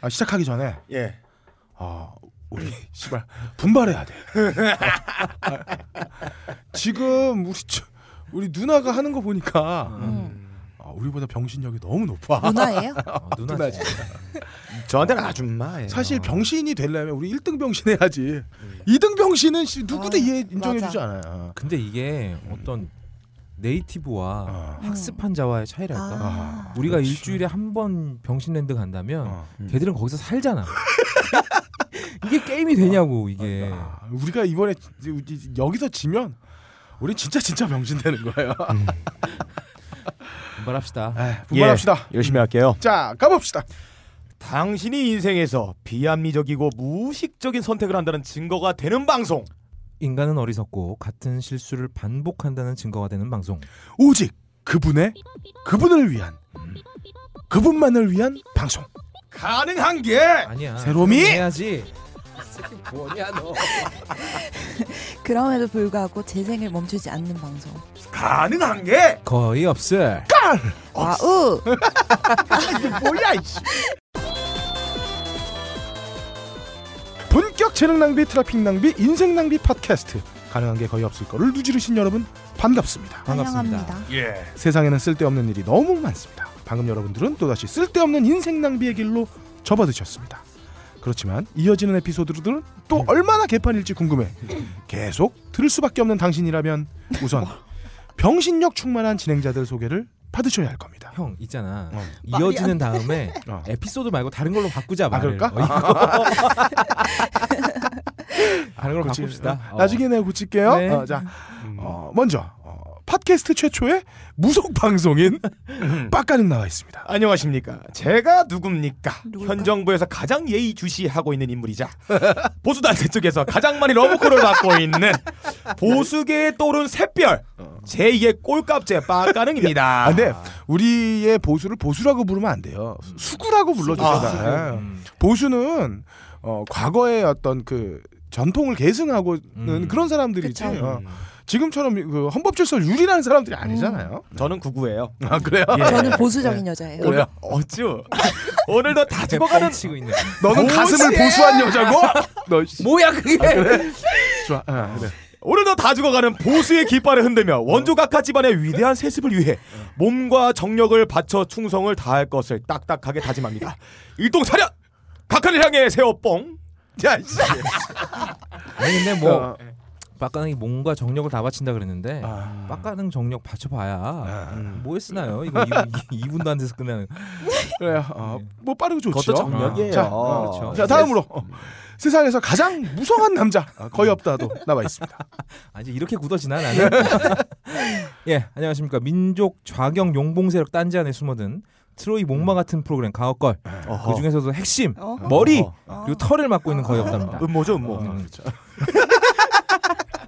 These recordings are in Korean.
아, 시작하기 전에 예. 아 우리 씨발 분발해야 돼. 지금 우리 우리 누나가 하는 거 보니까 음. 아, 우리보다 병신력이 너무 높아. 누나예요? 아, 어, 누나지. 저한테는 아줌마예요. 사실 병신이 되려면 우리 1등 병신 해야지. 음. 2등 병신은 누구도 아, 이해 인정해주지 않아요. 근데 이게 어떤 네이티브와 아. 학습한 자와의 차이랄까. 아. 우리가 그렇지. 일주일에 한 번 병신랜드 간다면 아. 음. 걔들은 거기서 살잖아. 이게 게임이 되냐고 이게. 아, 아, 아. 우리가 이번에 여기서 지면 우리 진짜 진짜 병신 되는 거야. 음. 분발합시다. 분발합시다. 예, 열심히 할게요. 자 가봅시다. 당신이 인생에서 비합리적이고 무의식적인 선택을 한다는 증거가 되는 방송. 인간은 어리석고 같은 실수를 반복한다는 증거가 되는 방송. 오직 그분의 그분을 위한 음. 그분만을 위한 방송. 가능한 게 아니야. 새롬이 해야지. 뭐냐 너. 그럼에도 불구하고 재생을 멈추지 않는 방송. 가능한 게 거의 없을. 깔. 와우. 이게 뭐야 이씨. 본격 재능 낭비, 트래핑 낭비, 인생 낭비 팟캐스트. 가능한 게 거의 없을 거를 누지르신 여러분 반갑습니다. 반갑습니다. 예. 세상에는 쓸데없는 일이 너무 많습니다. 방금 여러분들은 또다시 쓸데없는 인생 낭비의 길로 접어드셨습니다. 그렇지만 이어지는 에피소드들은 또 음. 얼마나 개판일지 궁금해 계속 들을 수밖에 없는 당신이라면 우선 뭐. 병신력 충만한 진행자들 소개를 받으셔야 할 겁니다. 형 있잖아 어. 이어지는 다음에 어. 에피소드 말고 다른 걸로 바꾸자 아, 말을. 그럴까? 어, 다른 걸로 고치- 바꿉시다. 어. 나중에 내가 고칠게요. 네. 어, 자, 어, 먼저 팟캐스트 최초의 무속 방송인 빡가는 나와 있습니다. 안녕하십니까? 제가 누굽니까? 누굴까? 현 정부에서 가장 예의주시하고 있는 인물이자 보수 단체 쪽에서 가장 많이 러브콜을 받고 있는 보수계의 떠른 샛별 제2의 꼴값제 빡가능입니다. 근데 아, 네. 우리의 보수를 보수라고 부르면 안 돼요. 수구라고 불러주세요. 아, 음. 보수는 어, 과거의 어떤 그 전통을 계승하고는 음. 그런 사람들이지. 지금처럼 그 헌법 질서유리라는 사람들이 아니잖아요. 음. 저는 구구예요. 아 그래요? 예. 저는 보수적인 여자예요. 그래요? 어쭈? 오늘 너다 죽어가는 치고 있네. 너는 가슴을 보수한 여자고? 너 뭐야 그게? 아, 그래? 좋아. 아, 그래. 오늘 너다 죽어가는 보수의 깃발을 흔들며 어. 원조각하 집안의 위대한 세습을 위해 몸과 정력을 바쳐 충성을 다할 것을 딱딱하게 다짐합니다. 일동 차렷! 각하를 향해 세워 뽕! 야, 씨. 아니 근데 뭐 어. 빡가능이 몸과 정력을 다 바친다 그랬는데 아. 빡가능 정력 바쳐봐야 아. 음. 뭐 했으나요? 이거 2, 분도 안 돼서 끝나는 그래요. 어, 네. 뭐 빠르고 좋죠. 그것도 정력이에요. 자, 어, 어 그렇죠. 자 다음으로 어, 세상에서 가장 무성한 남자 아, 거의 없다도 나와 있습니다. 아, 이 이렇게 굳어지나 나는. 예, 안녕하십니까 민족 좌경 용봉 세력 딴지 안에 숨어든 트로이 목마 음. 같은 프로그램 가옥걸 네. 그 중에서도 핵심 어허. 머리 어허. 그리고 털을 맡고 있는 거의 없답니다. 음모죠 음모. 음. 그렇죠.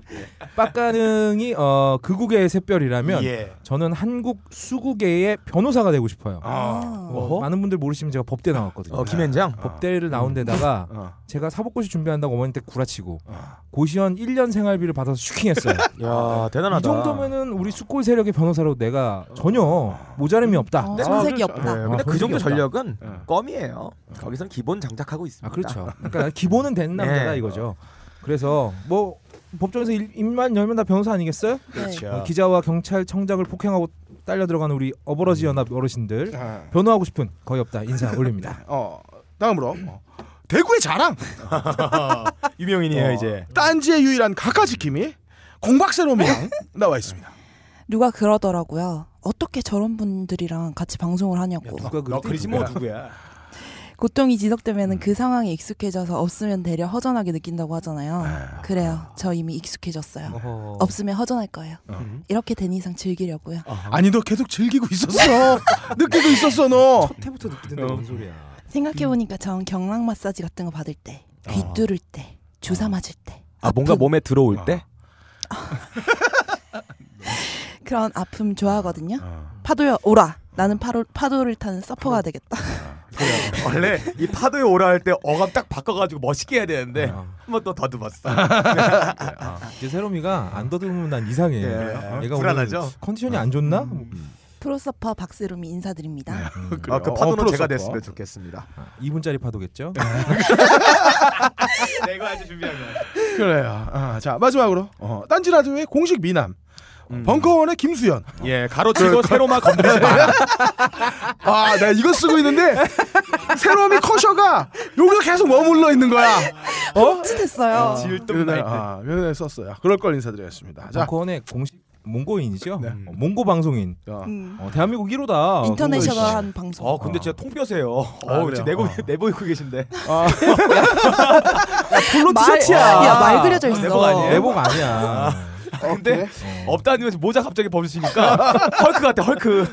빡가능이 어, 극우계의 샛별이라면 예. 저는 한국 수구계의 변호사가 되고 싶어요. 아. 어, 많은 분들 모르시면 제가 법대 나왔거든요. 어, 김현장 아, 법대를 아. 나온 데다가 음. 어. 제가 사법고시 준비한다고 어머니한테 구라치고 아. 고시원 1년 생활비를 받아서 슈킹했어요. 야 대단하다. 이 정도면은 우리 수골 세력의 변호사로 내가 전혀 모자름이 음. 없다. 어, 손색이 그렇죠. 없다. 네, 근데 아, 그 정도 전력은 어. 껌이에요. 어. 거기서는 기본 장착하고 있습니다. 아, 그렇죠. 그러니까 기본은 된 네. 남자다 네. 이거죠. 그래서 뭐 법정에서 입만 열면 다 변호사 아니겠어요? 네. 그렇죠. 어, 기자와 경찰청장을 폭행하고 딸려 들어가 우리 어버러지 음. 연합 어르신들 아. 변호하고 싶은 거의 없다 인사 올립니다. 어 다음으로 어. 대구의 자랑 유명인이에요 어. 이제 딴지의 유일한 가까지킴이 공박새로미랑 나와 있습니다. 누가 그러더라고요. 어떻게 저런 분들이랑 같이 방송을 하냐고. 야, 누가 그러지 뭐 누구야. 고통이 지속되면 음. 그 상황에 익숙해져서 없으면 되려 허전하게 느낀다고 하잖아요. 에 아. 그래요. 저 이미 익숙해졌어요. 어허. 없으면 허전할 거예요. 어. 음. 이렇게 된 이상 즐기려고요. 어 아. 아니 너 계속 즐기고 있었어. 느끼고 있었어 너. 첫 해부터 느끼던데 어. 소리야. 생각해보니까 음. 전 경락 마사지 같은 거 받을 때, 아. 귀 뚫을 때, 주사 맞을 때. 아아 뭔가 몸에 들어올 때? 그런 아픔 좋아하거든요. 파도야 오라. 나는 파로, 파도를 타는 서퍼가 되겠다. 원래 이 파도에 오라 할 때 어감 딱 바꿔가지고 멋있게 해야 되는데 어. 한번 또 더듬었어. 아, 이제 세롬이가 안 아. 더듬으면 난 이상해. 예. 얘가 아, 불안하죠? 컨디션이 아. 안 좋나? 음. 음. 프로서퍼 박세롬이 인사드립니다. 네. 음. 아, 그 파도는 어, 제가 됐으면 좋겠습니다. 아, 2분짜리 파도겠죠? 내가 네. 아주 준비한 거 그래요. 아, 자 마지막으로 어, 딴지 라디오의 공식 미남 음. 벙커원의 김수현. 예, 가로치고 그, 그, 세로마 건드리지 마 아, 내가 이거 쓰고 있는데 세로미 커셔가 여기서 계속 머물러 있는 거야. 어? 됐어요. 지 뜸나이 아, 아 썼어요. 그럴 걸 인사드리겠습니다. 자, 벙커원의 공식 몽고인이죠. 네. 어, 몽고 방송인. 음. 어, 대한민국 1호다. 인터내셔널한 어, 방송. 어, 근데 진짜 아. 통뼈세요. 아, 어, 아, 그래. 내보 어. 내보이고 계신데. 아. 야, 폴로 티셔츠야. 야, 말 그려져 있어. 내복 아니야. 내복 아니야. 아, 근데 어. 없다니면서 모자 갑자기 벗으시니까 헐크 같아 헐크.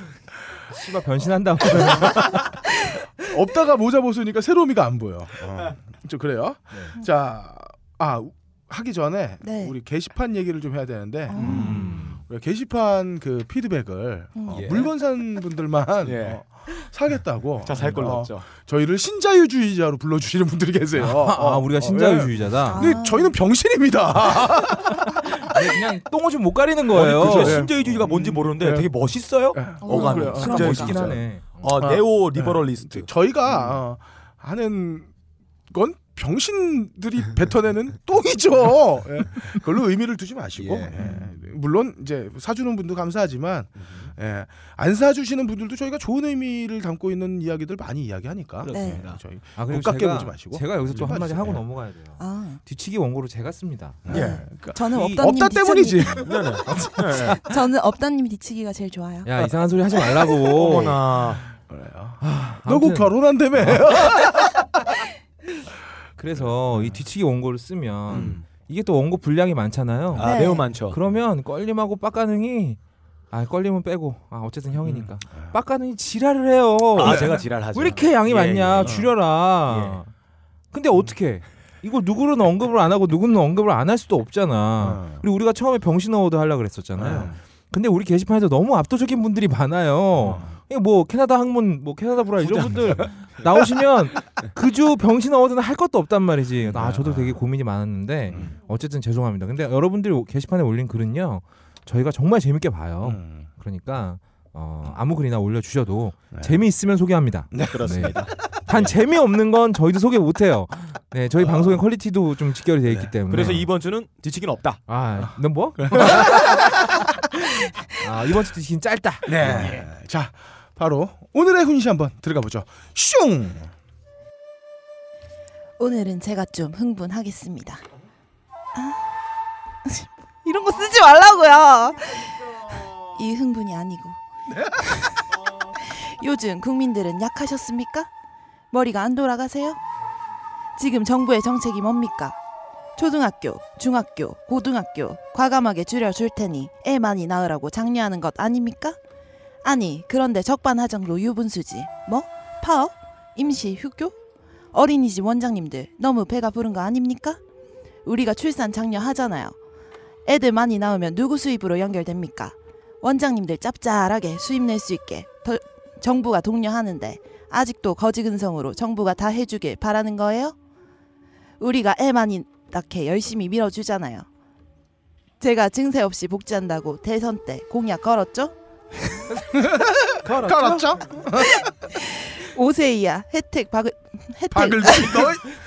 씨발 변신한다. 없다가 모자 벗으니까 새로미가 안 보여. 어. 네. 좀 그래요. 네. 자, 아 하기 전에 네. 우리 게시판 얘기를 좀 해야 되는데. 음. 게시판 그 피드백을 어, 음. 어, 예. 물건 산 분들만 예. 어, 사겠다고 자살 걸로 어, 죠 저희를 신자유주의자로 불러주시는 분들이 계세요. 아, 아, 우리가 어, 신자유주의자다. 예. 근데 저희는 병신입니다. 아니, 그냥 똥을 좀 못 가리는 거예요. 아니, 그죠? 예. 예. 신자유주의가 뭔지 모르는데 되게 멋있어요. 어감이 그래 멋있긴 하네. 어, 아, 아, 네오 리버럴리스트. 저희가 어, 하는 건 병신들이 뱉어내는 똥이죠. 예. 그걸로 의미를 두지 마시고 예. 예. 물론 이제 사주는 분도 감사하지만 음. 예. 안 사주시는 분들도 저희가 좋은 의미를 담고 있는 이야기들 많이 이야기하니까. 그렇습니다. 네. 저희 아, 그리고 곱게 보지 마시고. 제가 여기서 좀 한마디 네. 하고 넘어가야 돼요. 아. 뒤치기 원고로 제가 씁니다. 예. 네. 그러니까 저는 업다님 업다 때문이지. 네, 저는 업다님 뒤치기가 제일 좋아요. 야 이상한 소리 하지 말라고. 어머나. 그래요. 아, 너곧 결혼한다며. 그래서 이 뒤치기 원고를 쓰면. 음. 이게 또 원고 분량이 많잖아요. 아, 네. 매우 많죠. 그러면 껄림하고 빡가능이 아껄리면 빼고 아 어쨌든 음. 형이니까 음. 빡가는 지랄을 해요. 아 제가 지랄하죠. 왜 이렇게 양이 예, 많냐 예, 줄여라. 예. 근데 어떻게 이거 누구는 언급을 안 하고 누구는 언급을 안 할 수도 없잖아. 음. 어. 그리고 우리가 처음에 병신 어워드 하려 고 그랬었잖아요. 음. 근데 우리 게시판에서 너무 압도적인 분들이 많아요. 어. 뭐 캐나다 학문뭐 캐나다 브라 이런 분들 나오시면 그 주 병신 어워드는 할 것도 없단 말이지. 아 네. 저도 되게 고민이 많았는데 음. 어쨌든 죄송합니다. 근데 여러분들이 게시판에 올린 글은요. 저희가 정말 재밌게 봐요. 음. 그러니까 어, 아무 글이나 올려주셔도 네. 재미있으면 소개합니다. 네, 그렇습니다. 네. 단 재미없는 건 저희도 소개 못해요. 네, 저희 어... 방송의 퀄리티도 좀 직결이 돼 있기 네. 때문에. 그래서 이번 주는 뒤치기 없다. 아, 넌 뭐? 아, 이번 주뒤치기 짧다. 네. 예. 자, 바로 오늘의 훈시 한번 들어가 보죠. 슝! 오늘은 제가 좀 흥분하겠습니다. 아? 이런 거 쓰지 말라고요. 이 흥분이 아니고. 네. 요즘 국민들은 약하셨습니까? 머리가 안 돌아가세요? 지금 정부의 정책이 뭡니까? 초등학교, 중학교, 고등학교 과감하게 줄여줄 테니 애 많이 낳으라고 장려하는 것 아닙니까? 아니 그런데 적반하장로 유분수지 뭐? 파업? 임시 휴교? 어린이집 원장님들 너무 배가 부른 거 아닙니까? 우리가 출산 장려하잖아요. 애들 많이 나오면 누구 수입으로 연결됩니까? 원장님들 짭짤하게 수입 낼 수 있게 더, 정부가 독려하는데 아직도 거지근성으로 정부가 다 해주길 바라는 거예요? 우리가 애 많이 낳게 열심히 밀어주잖아요. 제가 증세 없이 복지한다고 대선 때 공약 걸었죠? 걸었죠? 오세이야 혜택 박을 혜택 박을 너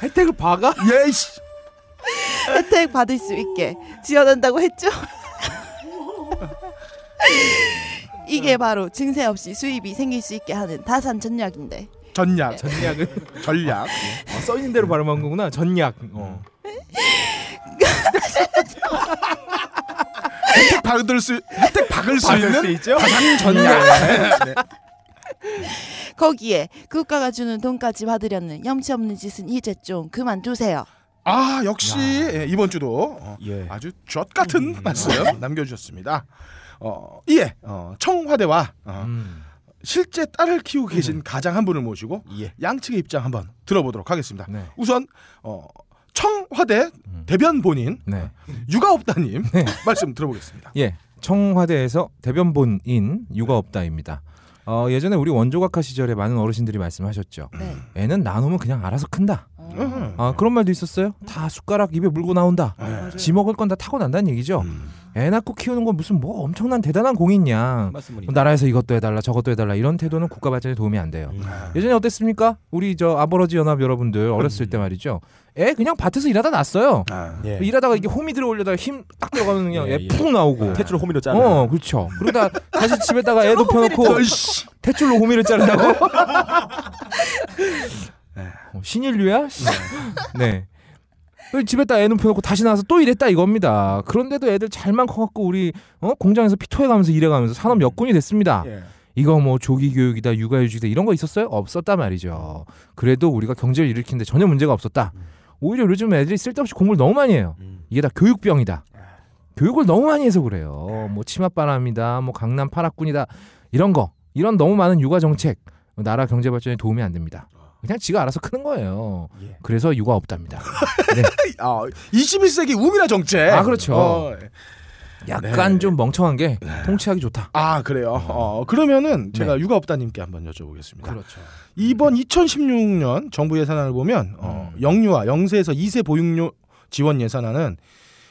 혜택을 박아? 예이씨 혜택 받을 수 있게 지원한다고 했죠. 이게 네. 바로 증세 없이 수입이 생길 수 있게 하는 다산 전략인데. 전략, 네. 전략은 전략. 어, 어, 써 있는 대로 음. 발음한 거구나. 전략. 어. 음. 혜택 받을 수 혜택 박을 수 있는 수가 음. 전략. 네. 네. 거기에 국가가 주는 돈까지 받으려는 염치 없는 짓은 이제 좀 그만두세요. 아 역시 예, 이번 주도 어, 예. 아주 젖 같은 음. 말씀 음. 남겨주셨습니다. 어, 예, 어, 청와대와 어, 음. 실제 딸을 키우고 계신 음. 가장 한 분을 모시고 예. 양측의 입장 한번 들어보도록 하겠습니다. 네. 우선 어, 청와대 음. 대변 본인 네. 육아업다님 네. 말씀 들어보겠습니다. 예, 청와대에서 대변 본인 육아업다입니다. 어, 예전에 우리 원조각화 시절에 많은 어르신들이 말씀하셨죠. 네. 애는 나누면 그냥 알아서 큰다. 아 그런 말도 있었어요. 음. 다 숟가락 입에 물고 나온다. 네. 지 먹을 건 다 타고 난다는 얘기죠. 음. 애 낳고 키우는 건 무슨 뭐 엄청난 대단한 공이냐. 나라에서 이것도 해달라 저것도 해달라 이런 태도는 국가 발전에 도움이 안 돼요. 음. 네. 예전에 어땠습니까? 우리 저 아버지 연합 여러분들 음. 어렸을 때 말이죠. 애 그냥 밭에서 일하다 났어요. 아, 예. 일하다가 이게 호미 들어올려다가 힘딱 들어가면 그냥 예, 애푹 예. 나오고 아. 태출로 호미로 자르. 어, 그렇죠. 그러다 다시 집에다가 애높여놓고탯줄로 호미를 자른다고. 네. 어, 신인류야? 네. 네. 집에다 애 눕혀놓고 다시 나와서 또 이랬다 이겁니다. 그런데도 애들 잘만 커갖고 우리 어? 공장에서 피토해가면서 일해가면서 산업 여건이 음. 됐습니다. 예. 이거 뭐 조기 교육이다, 육아 휴직이다 이런 거 있었어요? 없었다 말이죠. 그래도 우리가 경제를 일으키는데 전혀 문제가 없었다. 음. 오히려 요즘 애들이 쓸데없이 공부를 너무 많이 해요. 음. 이게 다 교육병이다. 아. 교육을 너무 많이 해서 그래요. 아. 뭐 치맛바람이다, 뭐 강남 파락군이다 이런 거 이런 너무 많은 육아 정책 나라 경제 발전에 도움이 안 됩니다. 그냥 지가 알아서 크는 거예요. 예. 그래서 이유가 없답니다. 네. 아, 21세기 우미나정체아 그렇죠. 어. 예. 약간 네. 좀 멍청한 게 네. 통치하기 좋다. 아 그래요. 네. 어, 그러면은 네. 제가 네. 육아 없다님께 한번 여쭤보겠습니다. 그렇죠. 이번 2016년 정부 예산안을 보면 어, 음. 영유아 0세에서 2세 보육료 지원 예산안은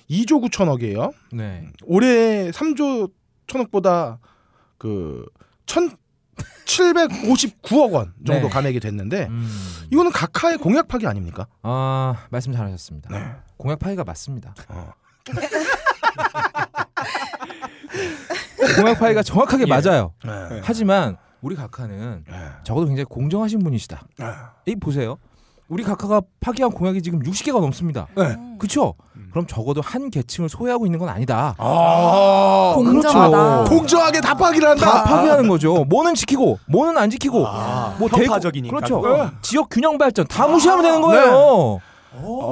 2조 9천억이에요. 네. 올해 3조 1 천억보다 그천 759억 원 정도 네. 감액이 됐는데 음. 이거는 각하의 공약 파기 아닙니까? 아 말씀 잘하셨습니다. 네. 공약 파기가 맞습니다. 어. 공약 파기가 정확하게 예. 맞아요. 네. 하지만 우리 각하는 네. 적어도 굉장히 공정하신 분이시다. 네. 이 보세요. 우리 각하가 파기한 공약이 지금 60개가 넘습니다. 네. 그렇죠? 음. 그럼 적어도 한 계층을 소외하고 있는 건 아니다. 아~ 공정하다. 그렇죠. 공정하게 다 파기를 한다. 다 파기하는 거죠. 뭐는 지키고, 뭐는 안 지키고, 아~ 뭐 대파적이니까. 그렇죠. 네. 지역 균형 발전 다 무시하면 아. 되는 거예요.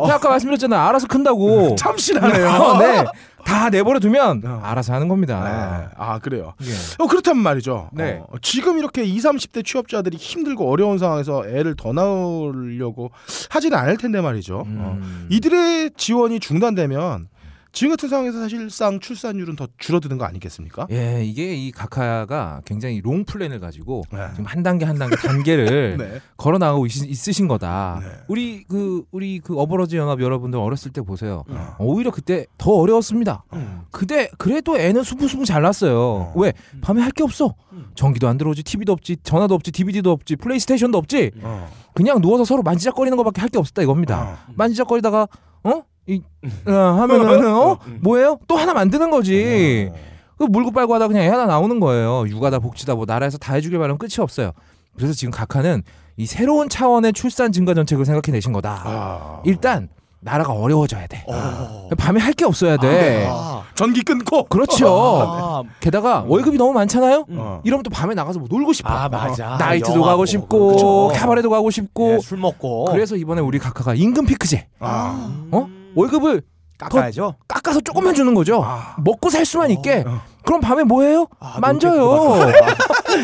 네. 아까 말씀드렸잖아요. 알아서 큰다고. 참신하네요. 네. 다 내버려 두면 어. 알아서 하는 겁니다. 네. 아 그래요. 예. 어, 그렇다면 말이죠. 네. 어, 어 지금 이렇게 2, 30대 취업자들이 힘들고 어려운 상황에서 애를 더 낳으려고 하지는 않을 텐데 말이죠. 어, 음. 어, 이들의 지원이 중단되면 지금 같은 상황에서 사실상 출산율은 더 줄어드는 거 아니겠습니까? 예, 이게 이 가카가 굉장히 롱 플랜을 가지고 네. 지금 한 단계 한 단계 단계를 네. 걸어 나가고 있으신 거다. 네. 우리 그 우리 그 어버러지 연합 여러분들 어렸을 때 보세요. 네. 어. 오히려 그때 더 어려웠습니다. 어. 그때 그래도 애는 수부수부 잘 났어요. 어. 왜 음. 밤에 할 게 없어. 음. 전기도 안 들어오지, TV도 없지, 전화도 없지, DVD도 없지, 플레이스테이션도 없지. 어. 그냥 누워서 서로 만지작거리는 것밖에 할 게 없었다 이겁니다. 어. 만지작거리다가 어? 이 어, 하면은 어, 어? 뭐예요? 또 하나 만드는 거지. 어. 그 물고 빨고 하다 그냥 애 하나 나오는 거예요. 육아다 복지다 뭐 나라에서 다 해주길 바라면 끝이 없어요. 그래서 지금 각하는 이 새로운 차원의 출산 증가 정책을 생각해내신 거다. 아... 일단 나라가 어려워져야 돼. 아... 밤에 할 게 없어야 돼. 아... 전기 끊고. 그렇죠. 아. 아. 게다가 음. 월급이 너무 많잖아요. 음. 이러면 또 밤에 나가서 뭐 놀고 싶어. 아 맞아. 나이트도 가고 싶고 그쵸. 그렇죠. 카바레도 가고 싶고 예, 술 먹고. 그래서 이번에 우리 각하가 임금 피크제. 아. 어? 월급을 깎아야죠. 깎아서 조금만 주는 거죠. 아. 먹고 살 수만 어, 있게. 어. 그럼 밤에 뭐 해요? 아, 만져요. 아,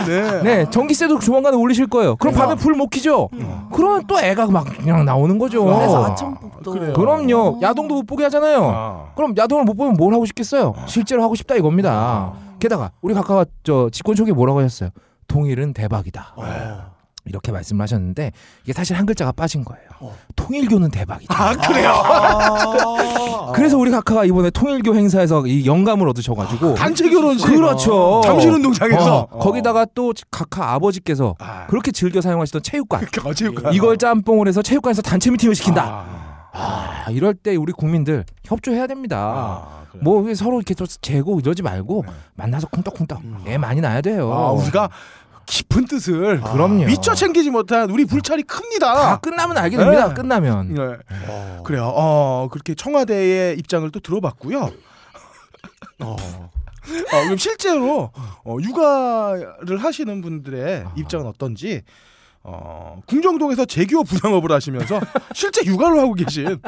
네. 네. 전기세도 조만간에 올리실 거예요. 그럼 밤에 불못 켜죠. 음. 어. 그러면 또 애가 막 그냥 나오는 거죠. 아, 그래서 어. 아청복도. 아, 그럼요. 야동도 못 보게 하잖아요. 아. 그럼 야동을 못 보면 뭘 하고 싶겠어요? 실제로 하고 싶다 이겁니다. 게다가 우리 가까각저 직권 초기 뭐라고 하셨어요? 통일은 대박이다. 이렇게 말씀을 하셨는데 이게 사실 한 글자가 빠진 거예요. 어. 통일교는 대박이다아 그래요. 아~ 그래서 우리 카카가 이번에 통일교 행사에서 이 영감을 얻으셔가지고 아, 단체 결혼 그렇죠. 어. 잠실운동장에서 어. 거기다가 어. 또 카카 아버지께서 아. 그렇게 즐겨 사용하시던 체육관, 그러니까 어, 체육관. 이걸 짬뽕을 해서 체육관에서 단체 미팅을 시킨다. 아, 아 이럴 때 우리 국민들 협조해야 됩니다. 아, 그래. 뭐 서로 이렇게 재고 이러지 말고 네. 만나서 쿵떡쿵떡 음. 애 많이 낳아야 돼요. 아, 우리가 깊은 뜻을 아, 그럼요. 미처 챙기지 못한 우리 불찰이 큽니다. 다 끝나면 알게 됩니다. 네. 끝나면. 네. 어. 그래요. 어, 그렇게 청와대의 입장을 또 들어봤고요. 어. 어, 그럼 실제로 어, 육아를 하시는 분들의 아. 입장은 어떤지 어, 궁정동에서 제규 분양업을 하시면서 실제 육아를 하고 계신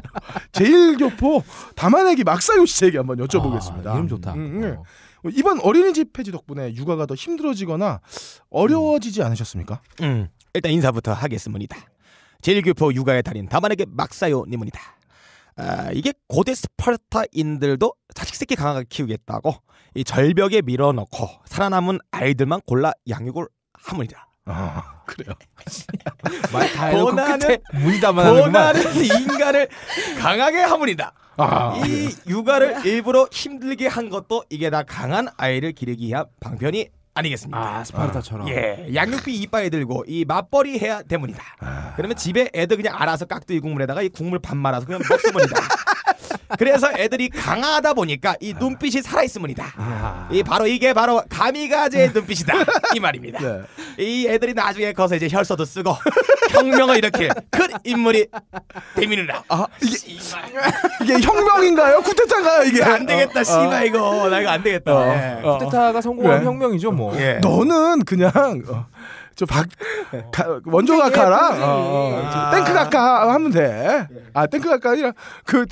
제일교포 담아내기 막사요 씨에게 한번 아, 여쭤보겠습니다. 아, 이름 좋다. 음, 음. 어. 뭐 이번 어린이집 폐지 덕분에 육아가 더 힘들어지거나 어려워지지 음. 않으셨습니까? 음, 일단 인사부터 하겠습니다. 제일교포 육아의 달인 다만에게 막사요님입니다. 아, 이게 고대 스파르타인들도 자식 새끼 강하게 키우겠다고 이 절벽에 밀어넣고 살아남은 아이들만 골라 양육을 하물이다. 아 그래요. 말다 해놓고 끝에 무이다만 는구 고난은 인간을 강하게 하물이다. 아, 이 예. 육아를 일부러 힘들게 한 것도 이게 다 강한 아이를 기르기 위한 방편이 아니겠습니까? 아, 스파르타처럼. 아, 예, 양육비 이빠에 들고 이 맞벌이 해야 때문이다. 아. 그러면 집에 애들 그냥 알아서 깍두기 국물에다가 이 국물 밥 말아서 그냥 먹어버다 그래서 애들이 강하다 보니까 이 아. 눈빛이 살아있음이다. 아. 이 바로 이게 바로 가미가제의 네. 눈빛이다 이 말입니다. 네. 이 애들이 나중에 커서 이제 혈서도 쓰고 혁명을 일으킬 큰 인물이 되미누라. 아, 이게, 이게 혁명인가요? 쿠데타가요 이게? 안 되겠다 어, 어. 씨발 어. 이거 나 이거 안 되겠다. 어. 네. 쿠데타가 성공한 네. 혁명이죠 뭐. 예. 너는 그냥. 어. 저 박, 가, 원조 가카랑 예, 예. 어, 어, 어, 아. 땡크 가카 하면 돼. 아, 땡크 가카 아니라, 그,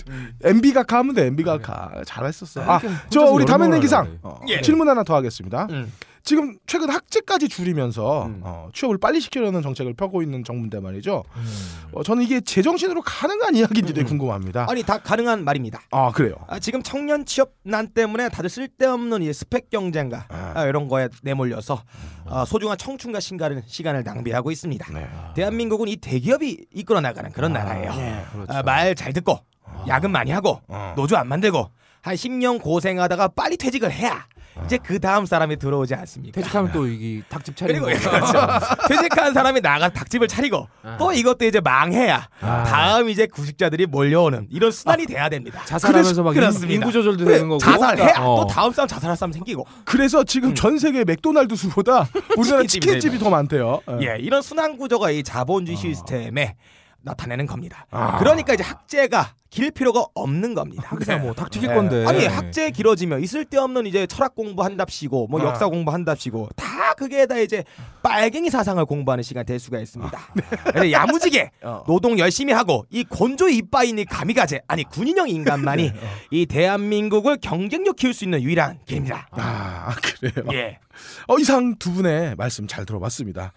MB 가카 하면 돼, MB 가카. 잘했었어. 아, 저 우리 담에는 기상. 어, 예. 질문 하나 더 하겠습니다. 음. 지금 최근 학제까지 줄이면서 음. 어, 취업을 빨리 시키려는 정책을 펴고 있는 정부인데 말이죠. 음. 어, 저는 이게 제정신으로 가능한 이야기인지 되게 음. 궁금합니다. 아니 다 가능한 말입니다. 아 그래요. 아, 지금 청년 취업난 때문에 다들 쓸데없는 이 스펙 경쟁과 아. 아, 이런 거에 내몰려서 어, 소중한 청춘과 신가는 시간을 낭비하고 있습니다. 네. 대한민국은 이 대기업이 이끌어 나가는 그런 아, 나라예요. 네, 그렇죠. 아, 말잘 듣고 야근 많이 하고 어. 노조 안 만들고 한 10년 고생하다가 빨리 퇴직을 해야 이제 그 다음 사람이 들어오지 않습니까? 퇴직하면 또 네. 이게 닭집 차리고 그렇죠 퇴직한 사람이 나가 닭집을 차리고 아. 또 이것도 이제 망해야 아. 다음 이제 구직자들이 몰려오는 이런 순환이 아. 돼야 됩니다. 자살하면서 막 인구 조절도 되는 거고 자살해 어. 또 다음 사람 자살할 사람 생기고 그래서 지금 음. 전 세계 맥도날드 수보다 우리나라 치킨집이 더 많대요. 예. 예, 이런 순환 구조가 이 자본주의 시스템에 나타내는 겁니다. 아. 그러니까 이제 학제가 길 필요가 없는 겁니다. 항상 아, 네. 뭐 닥치기 네. 건데. 아니 학제 길어지면 있을 데 없는 이제 철학 공부 한답시고 뭐 아. 역사 공부 한답시고 다 그게 다 이제 빨갱이 사상을 공부하는 시간 될 수가 있습니다. 아. 네. 야무지게 어. 노동 열심히 하고 이 곤조 이빠이니 가미가제 아니 군인형 인간만이 네. 어. 이 대한민국을 경쟁력 키울 수 있는 유일한 길입니다. 아 그래요. 예. 어 이상 두 분의 말씀 잘 들어봤습니다.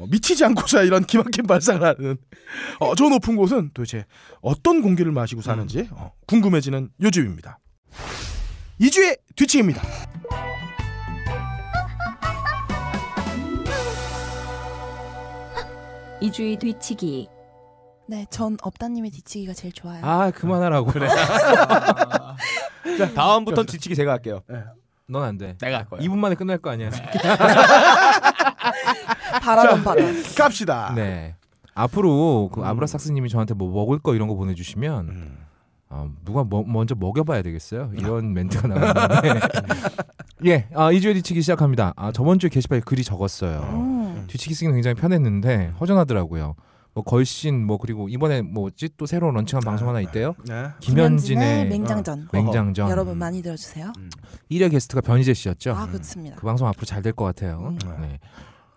어, 미치지 않고자 이런 기막힌 발상을 하는 어, 저 높은 곳은 도대체 어떤 공기를 마시고 사는지 음. 어, 궁금해지는 요즘입니다. 2주의 뒤치입니다. 이주의 뒤치기. 네, 전 업다님의 뒤치기가 제일 좋아요. 아 그만하라고 그래. 자, 다음부터 뒤치기 제가 할게요. 네. 넌안 돼. 내가 할 거야. 2분 만에 끝날 거 아니야. 바라던 바다. 갑시다. 네. 앞으로 그 음. 아브라삭스님이 저한테 뭐 먹을 거 이런 거 보내주시면 음. 어, 누가 뭐, 먼저 먹여봐야 되겠어요. 음. 이런 멘트가 나왔는데 예, 아, 주에 뒤치기 시작합니다. 아, 저번 주에 게시판에 글이 적었어요. 음. 뒤치기 쓰기는 굉장히 편했는데 허전하더라고요. 뭐 걸신 뭐 그리고 이번에 뭐지 또 새로 런칭한 방송 하나 아, 있대요. 네. 김현진의, 맹장전. 어. 맹장전. 어. 여러분 많이 들어주세요. 음. 1회 게스트가 변희재 씨였죠. 아 음. 그렇습니다. 그 방송 앞으로 잘 될 것 같아요. 음. 네.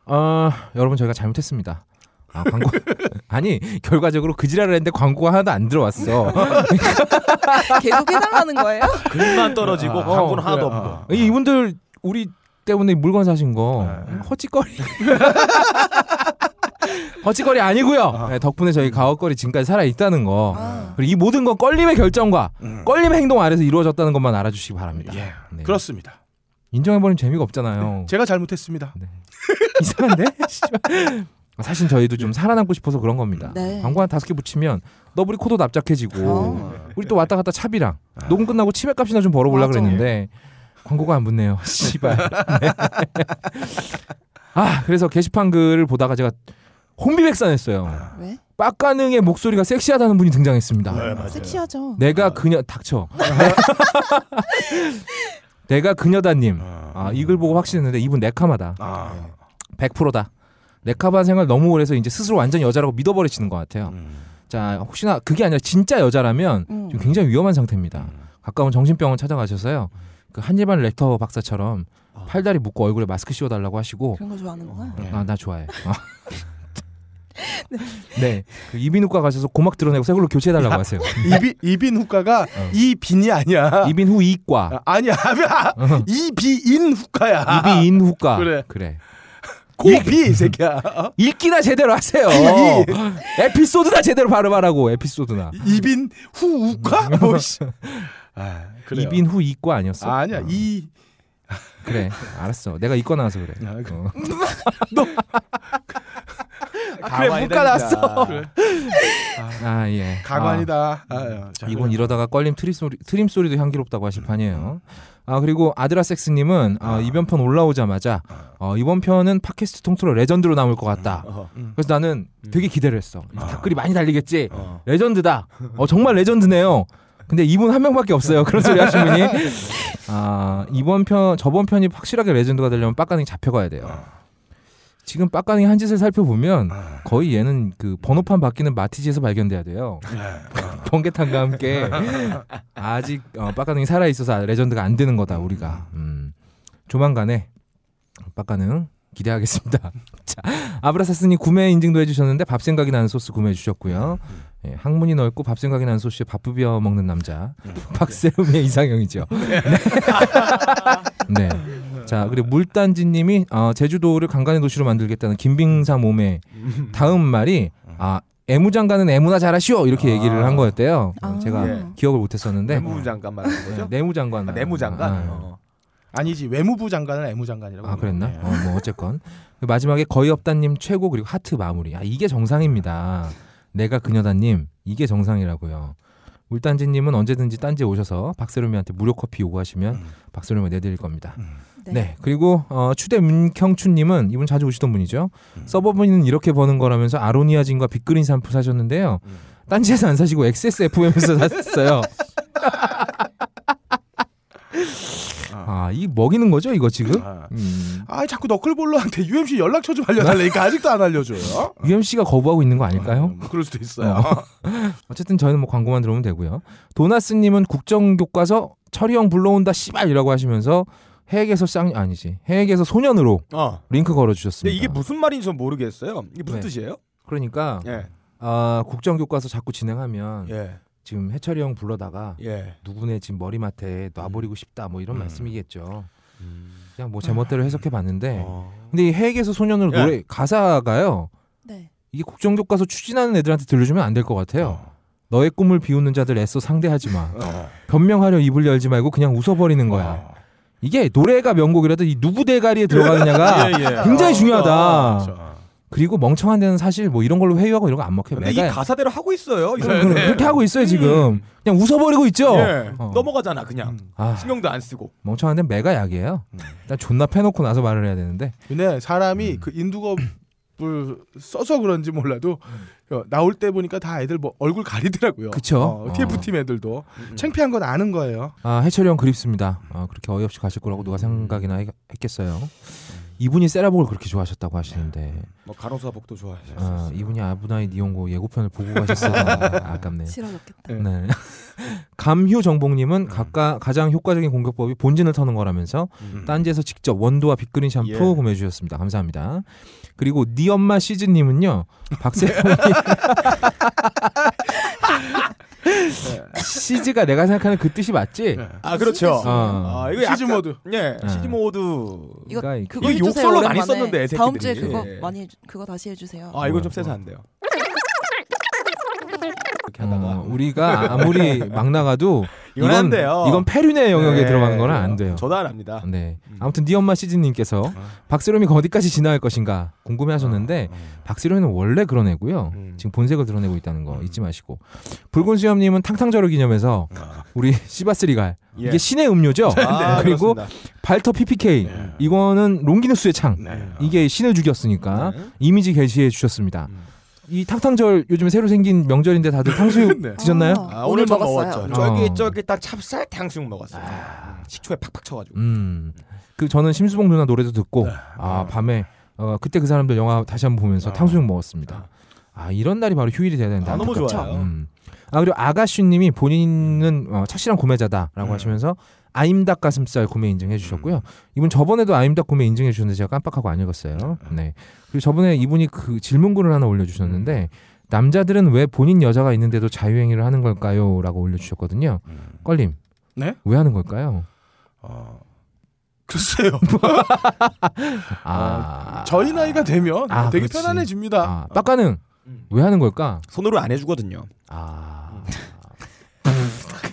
어, 여러분 저희가 잘못했습니다. 아 광고 아니 결과적으로 그지랄을 했는데 광고가 하나도 안 들어왔어. 계속 해달라는 거예요? 그만 떨어지고 아, 광고는 어, 하나도 그래, 없고. 아, 이분들 우리 때문에 물건 사신 거 네. 허짓거리. 허짓거리 아니고요. 아. 네, 덕분에 저희 가옥거리 지금까지 살아 있다는 거. 아. 그리고 이 모든 건 껄림의 결정과 음. 껄림의 행동 아래서 이루어졌다는 것만 알아주시기 바랍니다. 예. 네. 그렇습니다. 인정해버리면 재미가 없잖아요. 네, 제가 잘못했습니다. 네. 이상한데? 사실 저희도 좀 예. 살아남고 싶어서 그런 겁니다. 네. 광고 한 다섯 개 붙이면 너블이 코도 납작해지고 어. 우리 또 왔다 갔다 차비랑 아. 녹음 끝나고 치맥값이나 좀 벌어보려 그랬는데 광고가 안 붙네요. 씨발. 네. 아 그래서 게시판 글을 보다가 제가 혼비백산했어요. 아. 왜? 빡가능의 목소리가 섹시하다는 분이 등장했습니다. 네, 섹시하죠. 내가 그냥 닥쳐. 내가 그녀다님. 아, 아 이글 보고 확신했는데 이분 네카마다. 아. 100%다. 네카반 생활 너무 오래서 이제 스스로 완전 여자라고 믿어버리시는 것 같아요. 음. 자 혹시나 그게 아니라 진짜 여자라면 음. 지금 굉장히 위험한 상태입니다. 음. 가까운 정신병원 찾아가셔서요. 그 한일반 렉터 박사처럼 어. 팔다리 묶고 얼굴에 마스크 씌워달라고 하시고 그런 거 좋아하는 거야? 어. 아나 좋아해. 네. 그 이비인후과 가셔서 고막 드러내고 새 걸로 교체해달라고 하세요. 이비, 이비인후과가 어. 이빈이 아니야. 이빈후 이과. 아, 니야 어. 이비인후과야. 이비인후과. 그래. 그래. 고비 이 새끼야. 읽기나 제대로 하세요. 에피소드나 제대로 발음하라고 에피소드나. 이빈 후우과 뭐 씨. 아, 그래 이빈 후 이과 아니었어? 아, 아니야. 어. 이 그래. 알았어. 내가 이과 나와서 그래. 야, 아, 그... 어. 너 아, 그래 못 가놨어. 그래. 아, 아, 예. 가관이다. 아, 아, 예, 이번 이러다가 껄림 트림 소리 트림 소리도 향기롭다고 하실 판이에요. 아 그리고 아드라섹스님은 아. 어, 이번 편 올라오자마자 아. 어, 이번 편은 팟캐스트 통틀어 레전드로 남을 것 같다. 어, 음. 그래서 나는 음. 되게 기대를 했어. 댓글이 많이 달리겠지. 어. 레전드다. 어 정말 레전드네요. 근데 이분 한 명밖에 없어요. 그런 소리 하신 분이. 아 이번 편 저번 편이 확실하게 레전드가 되려면 빡가능이 잡혀가야 돼요. 어. 지금 빡가능한 짓을 살펴보면 아. 거의 얘는 그 번호판 바뀌는 마티즈에서 발견돼야 돼요. 네. 아. 번개탄과 함께 아직 어, 빡가능이 살아 있어서 레전드가 안 되는 거다 음. 우리가. 음. 조만간에 빡가능 기대하겠습니다. 자, 아브라사스님 구매 인증도 해주셨는데 밥 생각이 나는 소스 구매해 주셨고요. 음. 예, 학문이 넓고 밥 생각이 난 소시에 밥 부벼 먹는 남자 음, 박세롬의 네. 이상형이죠. 네. 네. 자 그리고 물단지님이 어, 제주도를 강간의 도시로 만들겠다는 김빙사 몸의 음. 다음 말이 아 애무장관은 애무나 잘하시오 이렇게 아. 얘기를 한 거였대요. 아. 음, 제가 예. 기억을 못했었는데. 내무장관 말하는 거죠? 내무장관. 네, 아, 내무장관. 어. 아, 어. 아니지 외무부 장관은 애무장관이라고. 아 그랬나? 네. 어, 뭐 어쨌건 마지막에 거의 없다님 최고 그리고 하트 마무리. 아 이게 정상입니다. 내가 그녀다님 이게 정상이라고요. 울단지님은 언제든지 딴지 오셔서 박세롬이한테 무료 커피 요구하시면 음. 박세롬이 내드릴 겁니다. 음. 네. 네. 그리고 어, 추대 문경춘님은 이분 자주 오시던 분이죠. 음. 서버분은 이렇게 버는 거라면서 아로니아진과 빅그린 샴푸 사셨는데요. 음. 딴지에서 안 사시고 XSFM에서 사셨어요. 아, 이 먹이는 거죠, 이거 지금? 아, 음. 아 자꾸 너클볼러한테 UMC 연락처 좀 알려달라니까 아직도 안 알려줘요. UMC가 거부하고 있는 거 아닐까요? 아, 뭐 그럴 수도 있어요. 어. 쨌든 저희는 뭐 광고만 들어오면 되고요. 도나스님은 국정교과서 철이형 불러온다 씨발이라고 하시면서 해외에서 쌍 아니지 해외에서 소년으로 어. 링크 걸어주셨습니다. 이게 무슨 말인지 전 모르겠어요. 이게 무슨 네. 뜻이에요? 그러니까 예. 아 국정교과서 자꾸 진행하면 예. 지금 해철이 형 불러다가 예. 누구네 지금 머리맡에 놔버리고 음. 싶다 뭐 이런 음. 말씀이겠죠. 음. 그냥 뭐 제멋대로 해석해 봤는데 어. 아. 근데 이해에서 소년으로 노래 가사가요. 네. 이게 국정 교과서 추진하는 애들한테 들려주면 안 될 것 같아요. 어. 너의 꿈을 비웃는 자들 애써 상대하지 마. 어. 변명하려 입을 열지 말고 그냥 웃어버리는 거야. 어. 이게 노래가 명곡이라도 이 누구 대가리에 들어가느냐가 예, 예. 굉장히 아. 중요하다. 그렇죠. 그리고 멍청한 데는 사실 뭐 이런 걸로 회유하고 이런 거 안 먹혀요. 근데 이 가사대로 하고 있어요. 이사 그럼, 네. 하고 있어요 지금. 음. 그냥 웃어버리고 있죠. 예. 어. 넘어가잖아 그냥. 음. 아, 신경도 안 쓰고. 멍청한 데는 메가 약이에요. 음. 일단 존나 패놓고 나서 말을 해야 되는데. 근데 사람이 음. 그 인두겁을 써서 그런지 몰라도 나올 때 보니까 다 애들 뭐 얼굴 가리더라고요. 그쵸. 어, 아. TF 팀 애들도 음. 창피한 건 아는 거예요. 아 해철이 형 그립습니다. 아, 그렇게 어이없이 가실 거라고 누가 생각이나 했, 겠어요 이분이 세라복을 그렇게 좋아하셨다고 하시는데 네, 네. 뭐 가로사복도 좋아하셨어요. 아, 이분이 아브나이 니온고 예고편을 보고 가셨어 아깝네. 싫어졌겠다. 네. 네. 감휴 정봉님은 음. 각가, 가장 효과적인 공격법이 본진을 터는 거라면서 음. 딴지에서 직접 원두와 빅그린 샴푸 예. 구매해 주셨습니다. 감사합니다. 그리고 니 엄마 시즈님은요 박세롬이 시즈가 내가 생각하는 그 뜻이 맞지? 네. 아 그렇죠. 어. 아, 이거 시즈 모드. 예. 네. 시즈 모드. 이거 그러니까 그거 욕설로 많이 썼는데 다음 주에 그거 예. 많이 해, 그거 다시 해주세요. 아 이건 좀 세서 안 돼요. 이렇게 하다가 어, 우리가 아무리 막 나가도 이건, 이건 돼요. 이건 페륜의 영역에 네, 들어가는 거는 안 돼요. 저도 알합니다. 네. 음. 아무튼 니네 엄마 시즈님께서 어. 박세롬이 어디까지 진화할 것인가 궁금해하셨는데 아, 어, 박세롬이는 원래 그런 애고요. 음. 지금 본색을 드러내고 있다는 거 음. 잊지 마시고 붉은 수염님은 탕탕절을 기념해서 아. 우리 시바스리갈 예. 이게 신의 음료죠. 네, 아, 네, 그리고 그렇습니다. 발터 PPK 이거는 롱기누스의 창 네. 이게 신을 죽였으니까 네. 이미지 게시해 주셨습니다. 음. 이 탕탕절 요즘에 새로 생긴 명절인데 다들 탕수육 네. 드셨나요? 아, 오늘, 아, 오늘 먹었어요. 쫄깃쫄깃한 찹쌀 탕수육 먹었어요. 아. 식초에 팍팍 쳐가지고. 음. 그 저는 심수봉 누나 노래도 듣고 네. 아 밤에 어, 그때 그 사람들 영화 다시 한번 보면서 아. 탕수육 먹었습니다. 아, 아 이런 날이 바로 휴일이 돼야 되는 아, 너무 그렇죠? 좋아요. 음. 아 그리고 아가씨님이 본인은 어, 착실한 구매자다라고 음. 하시면서 아임닭 가슴살 구매 인증해 주셨고요. 음. 이분 저번에도 아임닭 구매 인증해 주셨는데 제가 깜빡하고 안 읽었어요. 음. 네. 그리고 저번에 이분이 그 질문글을 하나 올려 주셨는데 음. 남자들은 왜 본인 여자가 있는데도 자유행위를 하는 걸까요? 라고 올려 주셨거든요. 껄림. 네? 왜 하는 걸까요? 어... 글쎄요. 아... 어, 저희 나이가 되면 아, 되게 그렇지. 편안해집니다. 아, 빡가는 왜 하는 걸까? 손으로 안 해주거든요. 아.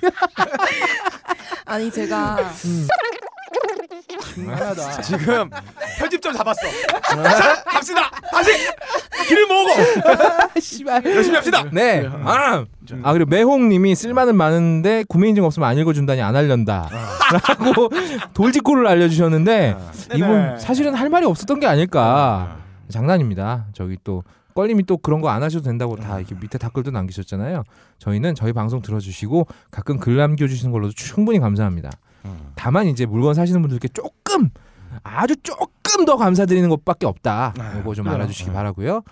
아니 제가 음. 하다 지금 음. 편집점 잡았어. 음. 자, 갑시다. 다시 기름 모으 씨발. 열심히 합시다. 네. 네. 아. 아, 아 그리고 매홍님이 쓸만은 많은데 구매인 없으면 안 읽어준다니 안 알련다라고 아. 돌직구를 알려주셨는데 아. 이분 네. 사실은 할 말이 없었던 게 아닐까. 장난입니다. 저기 또 껄님이또 그런 거 안 하셔도 된다고 다 아. 이렇게 밑에 댓글도 남기셨잖아요. 저희는 저희 방송 들어주시고 가끔 글 남겨주시는 걸로도 충분히 감사합니다. 음. 다만 이제 물건 사시는 분들께 조금 아주 조금 더 감사드리는 것밖에 없다. 이거 아, 좀 알아주시기 음. 바라고요.